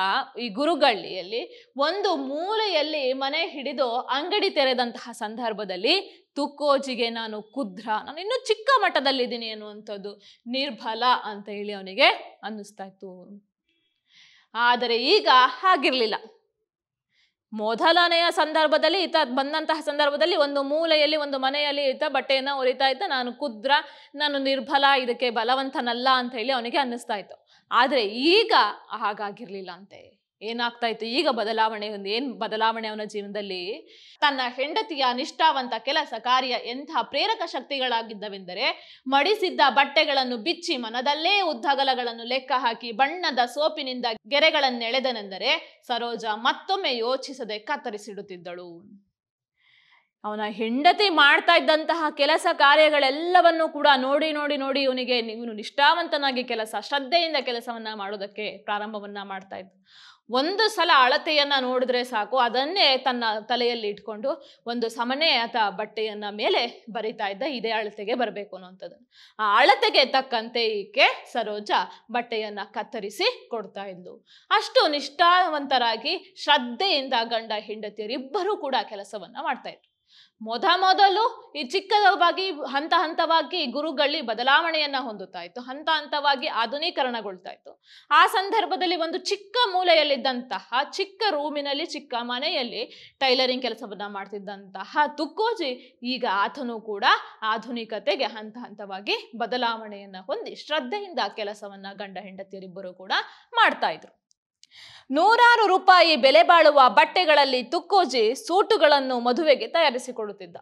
ಈ ಗುರುಗಳಿಯಲ್ಲಿ ಒಂದು ಮೂಲೆಯಲ್ಲಿ ಮನೆ ಹಿಡಿದು ಅಂಗಡಿ ತೆರೆದಂತಹ ಸಂದರ್ಭದಲ್ಲಿ ತುಕ್ಕೋಜಿಗೆ ನಾನು ಕುದ್ರ ನಾನು ಇನ್ನೂ ಚಿಕ್ಕ ಮಟ್ಟದಲ್ಲಿದ್ದೀನಿ ಅನ್ನುವಂಥದ್ದು ನಿರ್ಬಲ ಅಂತ ಹೇಳಿ ಅವನಿಗೆ ಅನ್ನಿಸ್ತಾ ಇತ್ತು ಆದರೆ ಈಗ ಹಾಗಿರ್ಲಿಲ್ಲ ಮೊದಲನೆಯ ಸಂದರ್ಭದಲ್ಲಿ ಈತ ಬಂದಂತಹ ಸಂದರ್ಭದಲ್ಲಿ ಒಂದು ಮೂಲೆಯಲ್ಲಿ ಒಂದು ಮನೆಯಲ್ಲಿ ಈತ ಬಟ್ಟೆಯನ್ನು ಒರಿತಾ ಇದ್ದ ನಾನು ಕುದ್ರ ನಾನು ನಿರ್ಬಲ ಇದಕ್ಕೆ ಬಲವಂತನಲ್ಲ ಅಂತ ಹೇಳಿ ಅವನಿಗೆ ಅನ್ನಿಸ್ತಾ ಇತ್ತು ಆದರೆ ಈಗ ಹಾಗಾಗಿರ್ಲಿಲ್ಲ ಅಂತೆ ಏನಾಗ್ತಾ ಇತ್ತು ಈಗ ಬದಲಾವಣೆ ಒಂದು ಏನ್ ಬದಲಾವಣೆ ಅವನ ಜೀವನದಲ್ಲಿ ತನ್ನ ಹೆಂಡತಿಯ ನಿಷ್ಠಾವಂತ ಕೆಲಸ ಕಾರ್ಯ ಎಂಥ ಪ್ರೇರಕ ಶಕ್ತಿಗಳಾಗಿದ್ದವೆಂದರೆ ಮಡಿಸಿದ್ದ ಬಟ್ಟೆಗಳನ್ನು ಬಿಚ್ಚಿ ಮನದಲ್ಲೇ ಉದ್ದಗಲಗಳನ್ನು ಲೆಕ್ಕ ಹಾಕಿ ಬಣ್ಣದ ಸೋಪಿನಿಂದ ಗೆರೆಗಳನ್ನೆಳೆದನೆಂದರೆ ಸರೋಜ ಮತ್ತೊಮ್ಮೆ ಯೋಚಿಸದೆ ಕತ್ತರಿಸಿಡುತ್ತಿದ್ದಳು ಅವನ ಹೆಂಡತಿ ಮಾಡ್ತಾ ಇದ್ದಂತಹ ಕೆಲಸ ಕಾರ್ಯಗಳೆಲ್ಲವನ್ನೂ ಕೂಡ ನೋಡಿ ನೋಡಿ ನೋಡಿ ಇವನಿಗೆ ಇವನು ನಿಷ್ಠಾವಂತನಾಗಿ ಕೆಲಸ ಶ್ರದ್ಧೆಯಿಂದ ಕೆಲಸವನ್ನ ಮಾಡೋದಕ್ಕೆ ಪ್ರಾರಂಭವನ್ನ ಮಾಡ್ತಾ ಇದ್ದ ಒಂದು ಸಲ ಅಳತೆಯನ್ನು ನೋಡಿದ್ರೆ ಸಾಕು ಅದನ್ನೇ ತನ್ನ ತಲೆಯಲ್ಲಿ ಇಟ್ಕೊಂಡು ಒಂದು ಸಮನೆ ಅಥವಾ ಬಟ್ಟೆಯನ್ನ ಮೇಲೆ ಬರಿತಾ ಇದ್ದ ಇದೇ ಅಳತೆಗೆ ಬರಬೇಕು ಅನ್ನೋಂಥದ್ದನ್ನು ಆ ಅಳತೆಗೆ ತಕ್ಕಂತೆ ಈಕೆ ಸರೋಜ ಬಟ್ಟೆಯನ್ನ ಕತ್ತರಿಸಿ ಕೊಡ್ತಾ ಇದ್ದು ಅಷ್ಟು ನಿಷ್ಠಾವಂತರಾಗಿ ಶ್ರದ್ಧೆಯಿಂದ ಗಂಡ ಹೆಂಡತಿಯರಿಬ್ಬರೂ ಕೂಡ ಕೆಲಸವನ್ನ ಮಾಡ್ತಾ ಇದ್ರು ಮೊದ ಮೊದಲು ಈ ಚಿಕ್ಕದಾಗಿ ಹಂತ ಹಂತವಾಗಿ ಗುರುಗಳಿ ಬದಲಾವಣೆಯನ್ನ ಹೊಂದುತ್ತಾ ಇತ್ತು ಹಂತ ಹಂತವಾಗಿ ಆಧುನೀಕರಣಗೊಳ್ತಾ ಇತ್ತು ಆ ಸಂದರ್ಭದಲ್ಲಿ ಒಂದು ಚಿಕ್ಕ ಮೂಲೆಯಲ್ಲಿದ್ದಂತಹ ಚಿಕ್ಕ ರೂಮಿನಲ್ಲಿ ಚಿಕ್ಕ ಮನೆಯಲ್ಲಿ ಟೈಲರಿಂಗ್ ಕೆಲಸವನ್ನ ಮಾಡ್ತಿದ್ದಂತಹ ತುಕ್ಕೋಜಿ ಈಗ ಆತನು ಕೂಡ ಆಧುನಿಕತೆಗೆ ಹಂತ ಹಂತವಾಗಿ ಬದಲಾವಣೆಯನ್ನ ಹೊಂದಿ ಶ್ರದ್ಧೆಯಿಂದ ಕೆಲಸವನ್ನ ಗಂಡ ಹೆಂಡತಿಯರಿಬ್ಬರು ಕೂಡ ಮಾಡ್ತಾ ಇದ್ರು ನೂರಾರು ರೂಪಾಯಿ ಬೆಲೆ ಬಾಳುವ ಬಟ್ಟೆಗಳಲ್ಲಿ ತುಕ್ಕೋಜಿ ಸೂಟುಗಳನ್ನು ಮದುವೆಗೆ ತಯಾರಿಸಿಕೊಡುತ್ತಿದ್ದ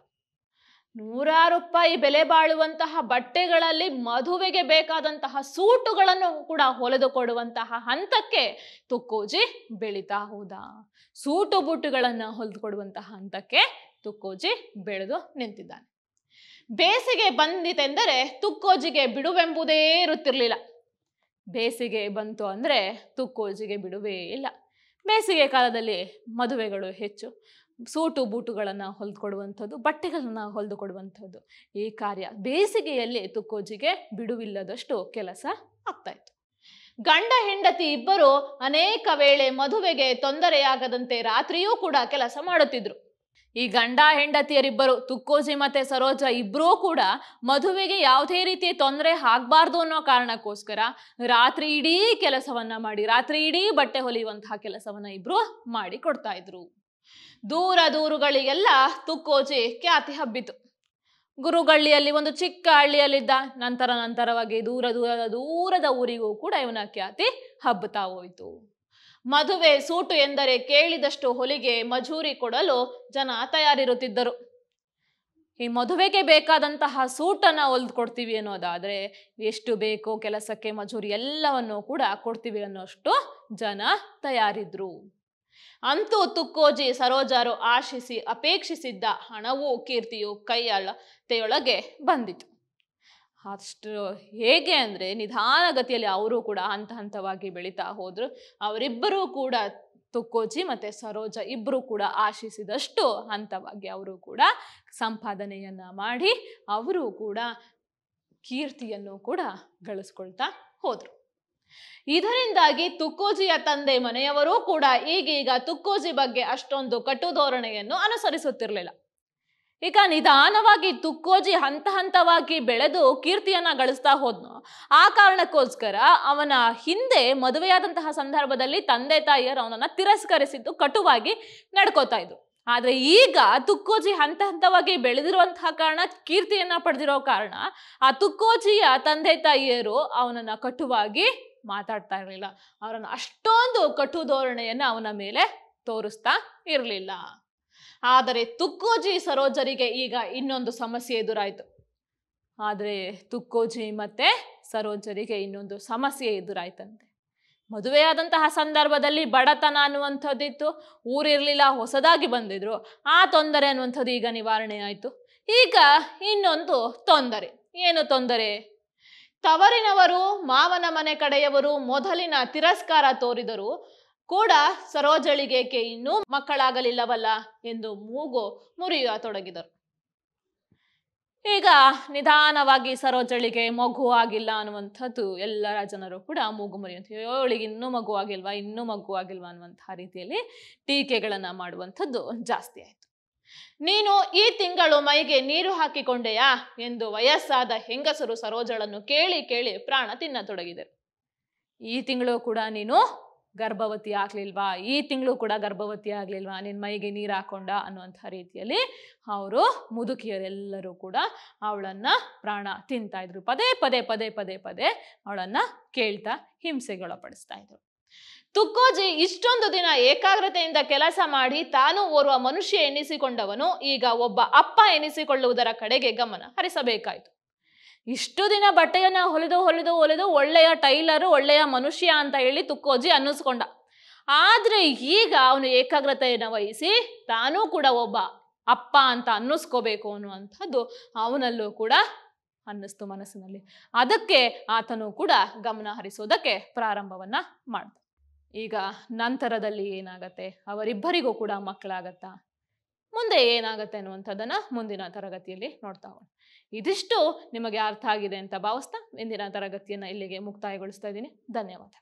ನೂರಾರು ರೂಪಾಯಿ ಬೆಲೆ ಬಾಳುವಂತಹ ಬಟ್ಟೆಗಳಲ್ಲಿ ಮದುವೆಗೆ ಬೇಕಾದಂತಹ ಸೂಟುಗಳನ್ನು ಕೂಡ ಹೊಲೆದುಕೊಡುವಂತಹ ಹಂತಕ್ಕೆ ತುಕ್ಕೋಜಿ ಬೆಳೀತಾ ಹೋದ ಸೂಟು ಬೂಟುಗಳನ್ನು ಹೊಲಿದುಕೊಡುವಂತಹ ಹಂತಕ್ಕೆ ತುಕ್ಕೋಜಿ ಬೆಳೆದು ನಿಂತಿದ್ದಾನೆ ಬೇಸಿಗೆ ಬಂದಿತೆಂದರೆ ತುಕ್ಕೋಜಿಗೆ ಬಿಡುವೆಂಬುದೇ ಇರುತ್ತಿರಲಿಲ್ಲ ಬೇಸಿಗೆ ಬಂತು ಅಂದರೆ ತುಕ್ಕೋಜಿಗೆ ಬಿಡುವೇ ಇಲ್ಲ ಬೇಸಿಗೆ ಕಾಲದಲ್ಲಿ ಮದುವೆಗಳು ಹೆಚ್ಚು ಸೂಟು ಬೂಟುಗಳನ್ನು ಹೊಲಿದುಕೊಡುವಂಥದ್ದು ಬಟ್ಟೆಗಳನ್ನು ಹೊಲಿದುಕೊಡುವಂಥದ್ದು ಈ ಕಾರ್ಯ ಬೇಸಿಗೆಯಲ್ಲಿ ತುಕ್ಕೋಜಿಗೆ ಬಿಡುವಿಲ್ಲದಷ್ಟು ಕೆಲಸ ಆಗ್ತಾಯಿತ್ತು ಗಂಡ ಹೆಂಡತಿ ಇಬ್ಬರು ಅನೇಕ ವೇಳೆ ಮದುವೆಗೆ ತೊಂದರೆಯಾಗದಂತೆ ರಾತ್ರಿಯೂ ಕೂಡ ಕೆಲಸ ಮಾಡುತ್ತಿದ್ರು ಈ ಗಂಡ ಹೆಂಡತಿಯರಿಬ್ಬರು ತುಕ್ಕೋಜಿ ಮತ್ತೆ ಸರೋಜ ಇಬ್ಬರೂ ಕೂಡ ಮದುವೆಗೆ ಯಾವುದೇ ರೀತಿಯ ತೊಂದರೆ ಆಗ್ಬಾರ್ದು ಅನ್ನೋ ಕಾರಣಕ್ಕೋಸ್ಕರ ರಾತ್ರಿ ಇಡೀ ಕೆಲಸವನ್ನ ಮಾಡಿ ರಾತ್ರಿ ಇಡೀ ಬಟ್ಟೆ ಹೊಲಿಯುವಂತಹ ಕೆಲಸವನ್ನ ಇಬ್ರು ಮಾಡಿ ಕೊಡ್ತಾ ಇದ್ರು ದೂರ ದೂರುಗಳಿಗೆಲ್ಲ ತುಕ್ಕೋಜಿ ಖ್ಯಾತಿ ಹಬ್ಬಿತು ಗುರುಗಳ್ಳಿಯಲ್ಲಿ ಒಂದು ಚಿಕ್ಕ ಹಳ್ಳಿಯಲ್ಲಿದ್ದ ನಂತರ ನಂತರವಾಗಿ ದೂರ ದೂರದ ದೂರದ ಊರಿಗೂ ಕೂಡ ಇವನ ಖ್ಯಾತಿ ಹಬ್ಬತಾ ಹೋಯಿತು ಮದುವೆ ಸೂಟು ಎಂದರೆ ಕೇಳಿದಷ್ಟು ಹೊಲಿಗೆ ಮಜೂರಿ ಕೊಡಲು ಜನ ತಯಾರಿರುತ್ತಿದ್ದರು ಈ ಮದುವೆಗೆ ಬೇಕಾದಂತಹ ಸೂಟನ್ನು ಹೊಲಿದು ಕೊಡ್ತೀವಿ ಅನ್ನೋದಾದರೆ ಎಷ್ಟು ಬೇಕೋ ಕೆಲಸಕ್ಕೆ ಮಜೂರಿ ಎಲ್ಲವನ್ನೂ ಕೂಡ ಕೊಡ್ತೀವಿ ಅನ್ನೋಷ್ಟು ಜನ ತಯಾರಿದ್ರು ಅಂತೂ ತುಕ್ಕೋಜಿ ಸರೋಜಾರು ಆಶಿಸಿ ಅಪೇಕ್ಷಿಸಿದ್ದ ಹಣವೂ ಕೀರ್ತಿಯು ಕೈಯಳತೆಯೊಳಗೆ ಬಂದಿತು ಅಷ್ಟು ಹೇಗೆ ಅಂದರೆ ನಿಧಾನಗತಿಯಲ್ಲಿ ಅವರು ಕೂಡ ಹಂತ ಹಂತವಾಗಿ ಬೆಳೀತಾ ಹೋದರು ಅವರಿಬ್ಬರೂ ಕೂಡ ತುಕ್ಕೋಜಿ ಮತ್ತು ಸರೋಜ ಇಬ್ಬರು ಕೂಡ ಆಶಿಸಿದಷ್ಟು ಹಂತವಾಗಿ ಅವರು ಕೂಡ ಸಂಪಾದನೆಯನ್ನು ಮಾಡಿ ಅವರು ಕೂಡ ಕೀರ್ತಿಯನ್ನು ಕೂಡ ಗಳಿಸ್ಕೊಳ್ತಾ ಹೋದರು ಇದರಿಂದಾಗಿ ತುಕ್ಕೋಜಿಯ ತಂದೆ ಮನೆಯವರೂ ಕೂಡ ಈಗೀಗ ತುಕ್ಕೋಜಿ ಬಗ್ಗೆ ಅಷ್ಟೊಂದು ಧೋರಣೆಯನ್ನು ಅನುಸರಿಸುತ್ತಿರಲಿಲ್ಲ ಈಗ ನಿಧಾನವಾಗಿ ತುಕ್ಕೋಜಿ ಹಂತ ಹಂತವಾಗಿ ಬೆಳೆದು ಕೀರ್ತಿಯನ್ನ ಗಳಿಸ್ತಾ ಹೋದ್ನು ಆ ಕಾರಣಕ್ಕೋಸ್ಕರ ಅವನ ಹಿಂದೆ ಮದುವೆಯಾದಂತಹ ಸಂದರ್ಭದಲ್ಲಿ ತಂದೆ ತಾಯಿಯರು ಅವನನ್ನ ತಿರಸ್ಕರಿಸಿದ್ದು ಕಟುವಾಗಿ ನಡ್ಕೋತಾ ಇದ್ರು ಆದ್ರೆ ಈಗ ತುಕ್ಕೋಜಿ ಹಂತ ಹಂತವಾಗಿ ಬೆಳೆದಿರುವಂತಹ ಕಾರಣ ಕೀರ್ತಿಯನ್ನ ಪಡೆದಿರೋ ಕಾರಣ ಆ ತುಕ್ಕೋಜಿಯ ತಂದೆ ತಾಯಿಯರು ಅವನನ್ನ ಕಟುವಾಗಿ ಮಾತಾಡ್ತಾ ಇರಲಿಲ್ಲ ಅವರನ್ನು ಅಷ್ಟೊಂದು ಕಟು ಧೋರಣೆಯನ್ನು ಅವನ ಮೇಲೆ ತೋರಿಸ್ತಾ ಇರಲಿಲ್ಲ ಆದರೆ ತುಕ್ಕೋಜಿ ಸರೋಜರಿಗೆ ಈಗ ಇನ್ನೊಂದು ಸಮಸ್ಯೆ ಎದುರಾಯಿತು ಆದರೆ ತುಕ್ಕೋಜಿ ಮತ್ತೆ ಸರೋಜರಿಗೆ ಇನ್ನೊಂದು ಸಮಸ್ಯೆ ಎದುರಾಯ್ತಂತೆ ಮದುವೆಯಾದಂತಹ ಸಂದರ್ಭದಲ್ಲಿ ಬಡತನ ಅನ್ನುವಂಥದ್ದಿತ್ತು ಊರಿರಲಿಲ್ಲ ಹೊಸದಾಗಿ ಬಂದಿದ್ರು ಆ ತೊಂದರೆ ಅನ್ನುವಂಥದ್ದು ಈಗ ನಿವಾರಣೆ ಆಯಿತು ಈಗ ಇನ್ನೊಂದು ತೊಂದರೆ ಏನು ತೊಂದರೆ ತವರಿನವರು ಮಾವನ ಮನೆ ಕಡೆಯವರು ಮೊದಲಿನ ತಿರಸ್ಕಾರ ತೋರಿದರು ಕೂಡ ಸರೋಜಳಿಗೇಕೆ ಇನ್ನೂ ಮಕ್ಕಳಾಗಲಿಲ್ಲವಲ್ಲ ಎಂದು ಮೂಗು ತೊಡಗಿದರು ಈಗ ನಿಧಾನವಾಗಿ ಸರೋಜಳಿಗೆ ಮಗು ಆಗಿಲ್ಲ ಅನ್ನುವಂಥದ್ದು ಎಲ್ಲರ ಜನರು ಕೂಡ ಮೂಗು ಮುರಿಯುವಂಥ ಅವಳಿಗೆ ಇನ್ನೂ ಮಗು ಆಗಿಲ್ವಾ ಇನ್ನೂ ಮಗು ಆಗಿಲ್ವಾ ಅನ್ನುವಂತಹ ರೀತಿಯಲ್ಲಿ ಟೀಕೆಗಳನ್ನು ಮಾಡುವಂಥದ್ದು ಜಾಸ್ತಿ ಆಯ್ತು ನೀನು ಈ ತಿಂಗಳು ಮೈಗೆ ನೀರು ಹಾಕಿಕೊಂಡೆಯಾ ಎಂದು ವಯಸ್ಸಾದ ಹೆಂಗಸರು ಸರೋಜಳನ್ನು ಕೇಳಿ ಕೇಳಿ ಪ್ರಾಣ ತಿನ್ನತೊಡಗಿದರು ಈ ತಿಂಗಳು ಕೂಡ ನೀನು ಗರ್ಭವತಿ ಆಗ್ಲಿಲ್ವಾ ಈ ತಿಂಗಳು ಕೂಡ ಗರ್ಭವತಿ ಆಗ್ಲಿಲ್ವಾ ನಿನ್ನ ಮೈಗೆ ನೀರು ಹಾಕೊಂಡ ಅನ್ನುವಂಥ ರೀತಿಯಲ್ಲಿ ಅವರು ಮುದುಕಿಯರೆಲ್ಲರೂ ಕೂಡ ಅವಳನ್ನು ಪ್ರಾಣ ತಿಂತಾ ಇದ್ರು ಪದೇ ಪದೇ ಪದೇ ಪದೇ ಪದೇ ಅವಳನ್ನು ಕೇಳ್ತಾ ಹಿಂಸೆಗೊಳಪಡಿಸ್ತಾ ಇದ್ರು ತುಕ್ಕೋಜಿ ಇಷ್ಟೊಂದು ದಿನ ಏಕಾಗ್ರತೆಯಿಂದ ಕೆಲಸ ಮಾಡಿ ತಾನು ಓರ್ವ ಮನುಷ್ಯ ಎನಿಸಿಕೊಂಡವನು ಈಗ ಒಬ್ಬ ಅಪ್ಪ ಎನಿಸಿಕೊಳ್ಳುವುದರ ಕಡೆಗೆ ಗಮನ ಹರಿಸಬೇಕಾಯಿತು ಇಷ್ಟು ದಿನ ಬಟ್ಟೆಯನ್ನು ಹೊಲಿದು ಹೊಲಿದು ಹೊಲಿದು ಒಳ್ಳೆಯ ಟೈಲರು ಒಳ್ಳೆಯ ಮನುಷ್ಯ ಅಂತ ಹೇಳಿ ತುಕ್ಕೋಜಿ ಅನ್ನಿಸ್ಕೊಂಡ ಆದರೆ ಈಗ ಅವನು ಏಕಾಗ್ರತೆಯನ್ನು ವಹಿಸಿ ತಾನೂ ಕೂಡ ಒಬ್ಬ ಅಪ್ಪ ಅಂತ ಅನ್ನಿಸ್ಕೋಬೇಕು ಅನ್ನುವಂಥದ್ದು ಅವನಲ್ಲೂ ಕೂಡ ಅನ್ನಿಸ್ತು ಮನಸ್ಸಿನಲ್ಲಿ ಅದಕ್ಕೆ ಆತನು ಕೂಡ ಗಮನ ಹರಿಸೋದಕ್ಕೆ ಪ್ರಾರಂಭವನ್ನ ಮಾಡ್ದ ಈಗ ನಂತರದಲ್ಲಿ ಏನಾಗತ್ತೆ ಅವರಿಬ್ಬರಿಗೂ ಕೂಡ ಮಕ್ಕಳಾಗತ್ತಾ ಮುಂದೆ ಏನಾಗುತ್ತೆ ಅನ್ನುವಂಥದ್ದನ್ನು ಮುಂದಿನ ತರಗತಿಯಲ್ಲಿ ನೋಡ್ತಾ ಹೋಗೋಣ ಇದಿಷ್ಟು ನಿಮಗೆ ಅರ್ಥ ಆಗಿದೆ ಅಂತ ಭಾವಿಸ್ತಾ ಇಂದಿನ ತರಗತಿಯನ್ನು ಇಲ್ಲಿಗೆ ಮುಕ್ತಾಯಗೊಳಿಸ್ತಾ ಇದ್ದೀನಿ ಧನ್ಯವಾದ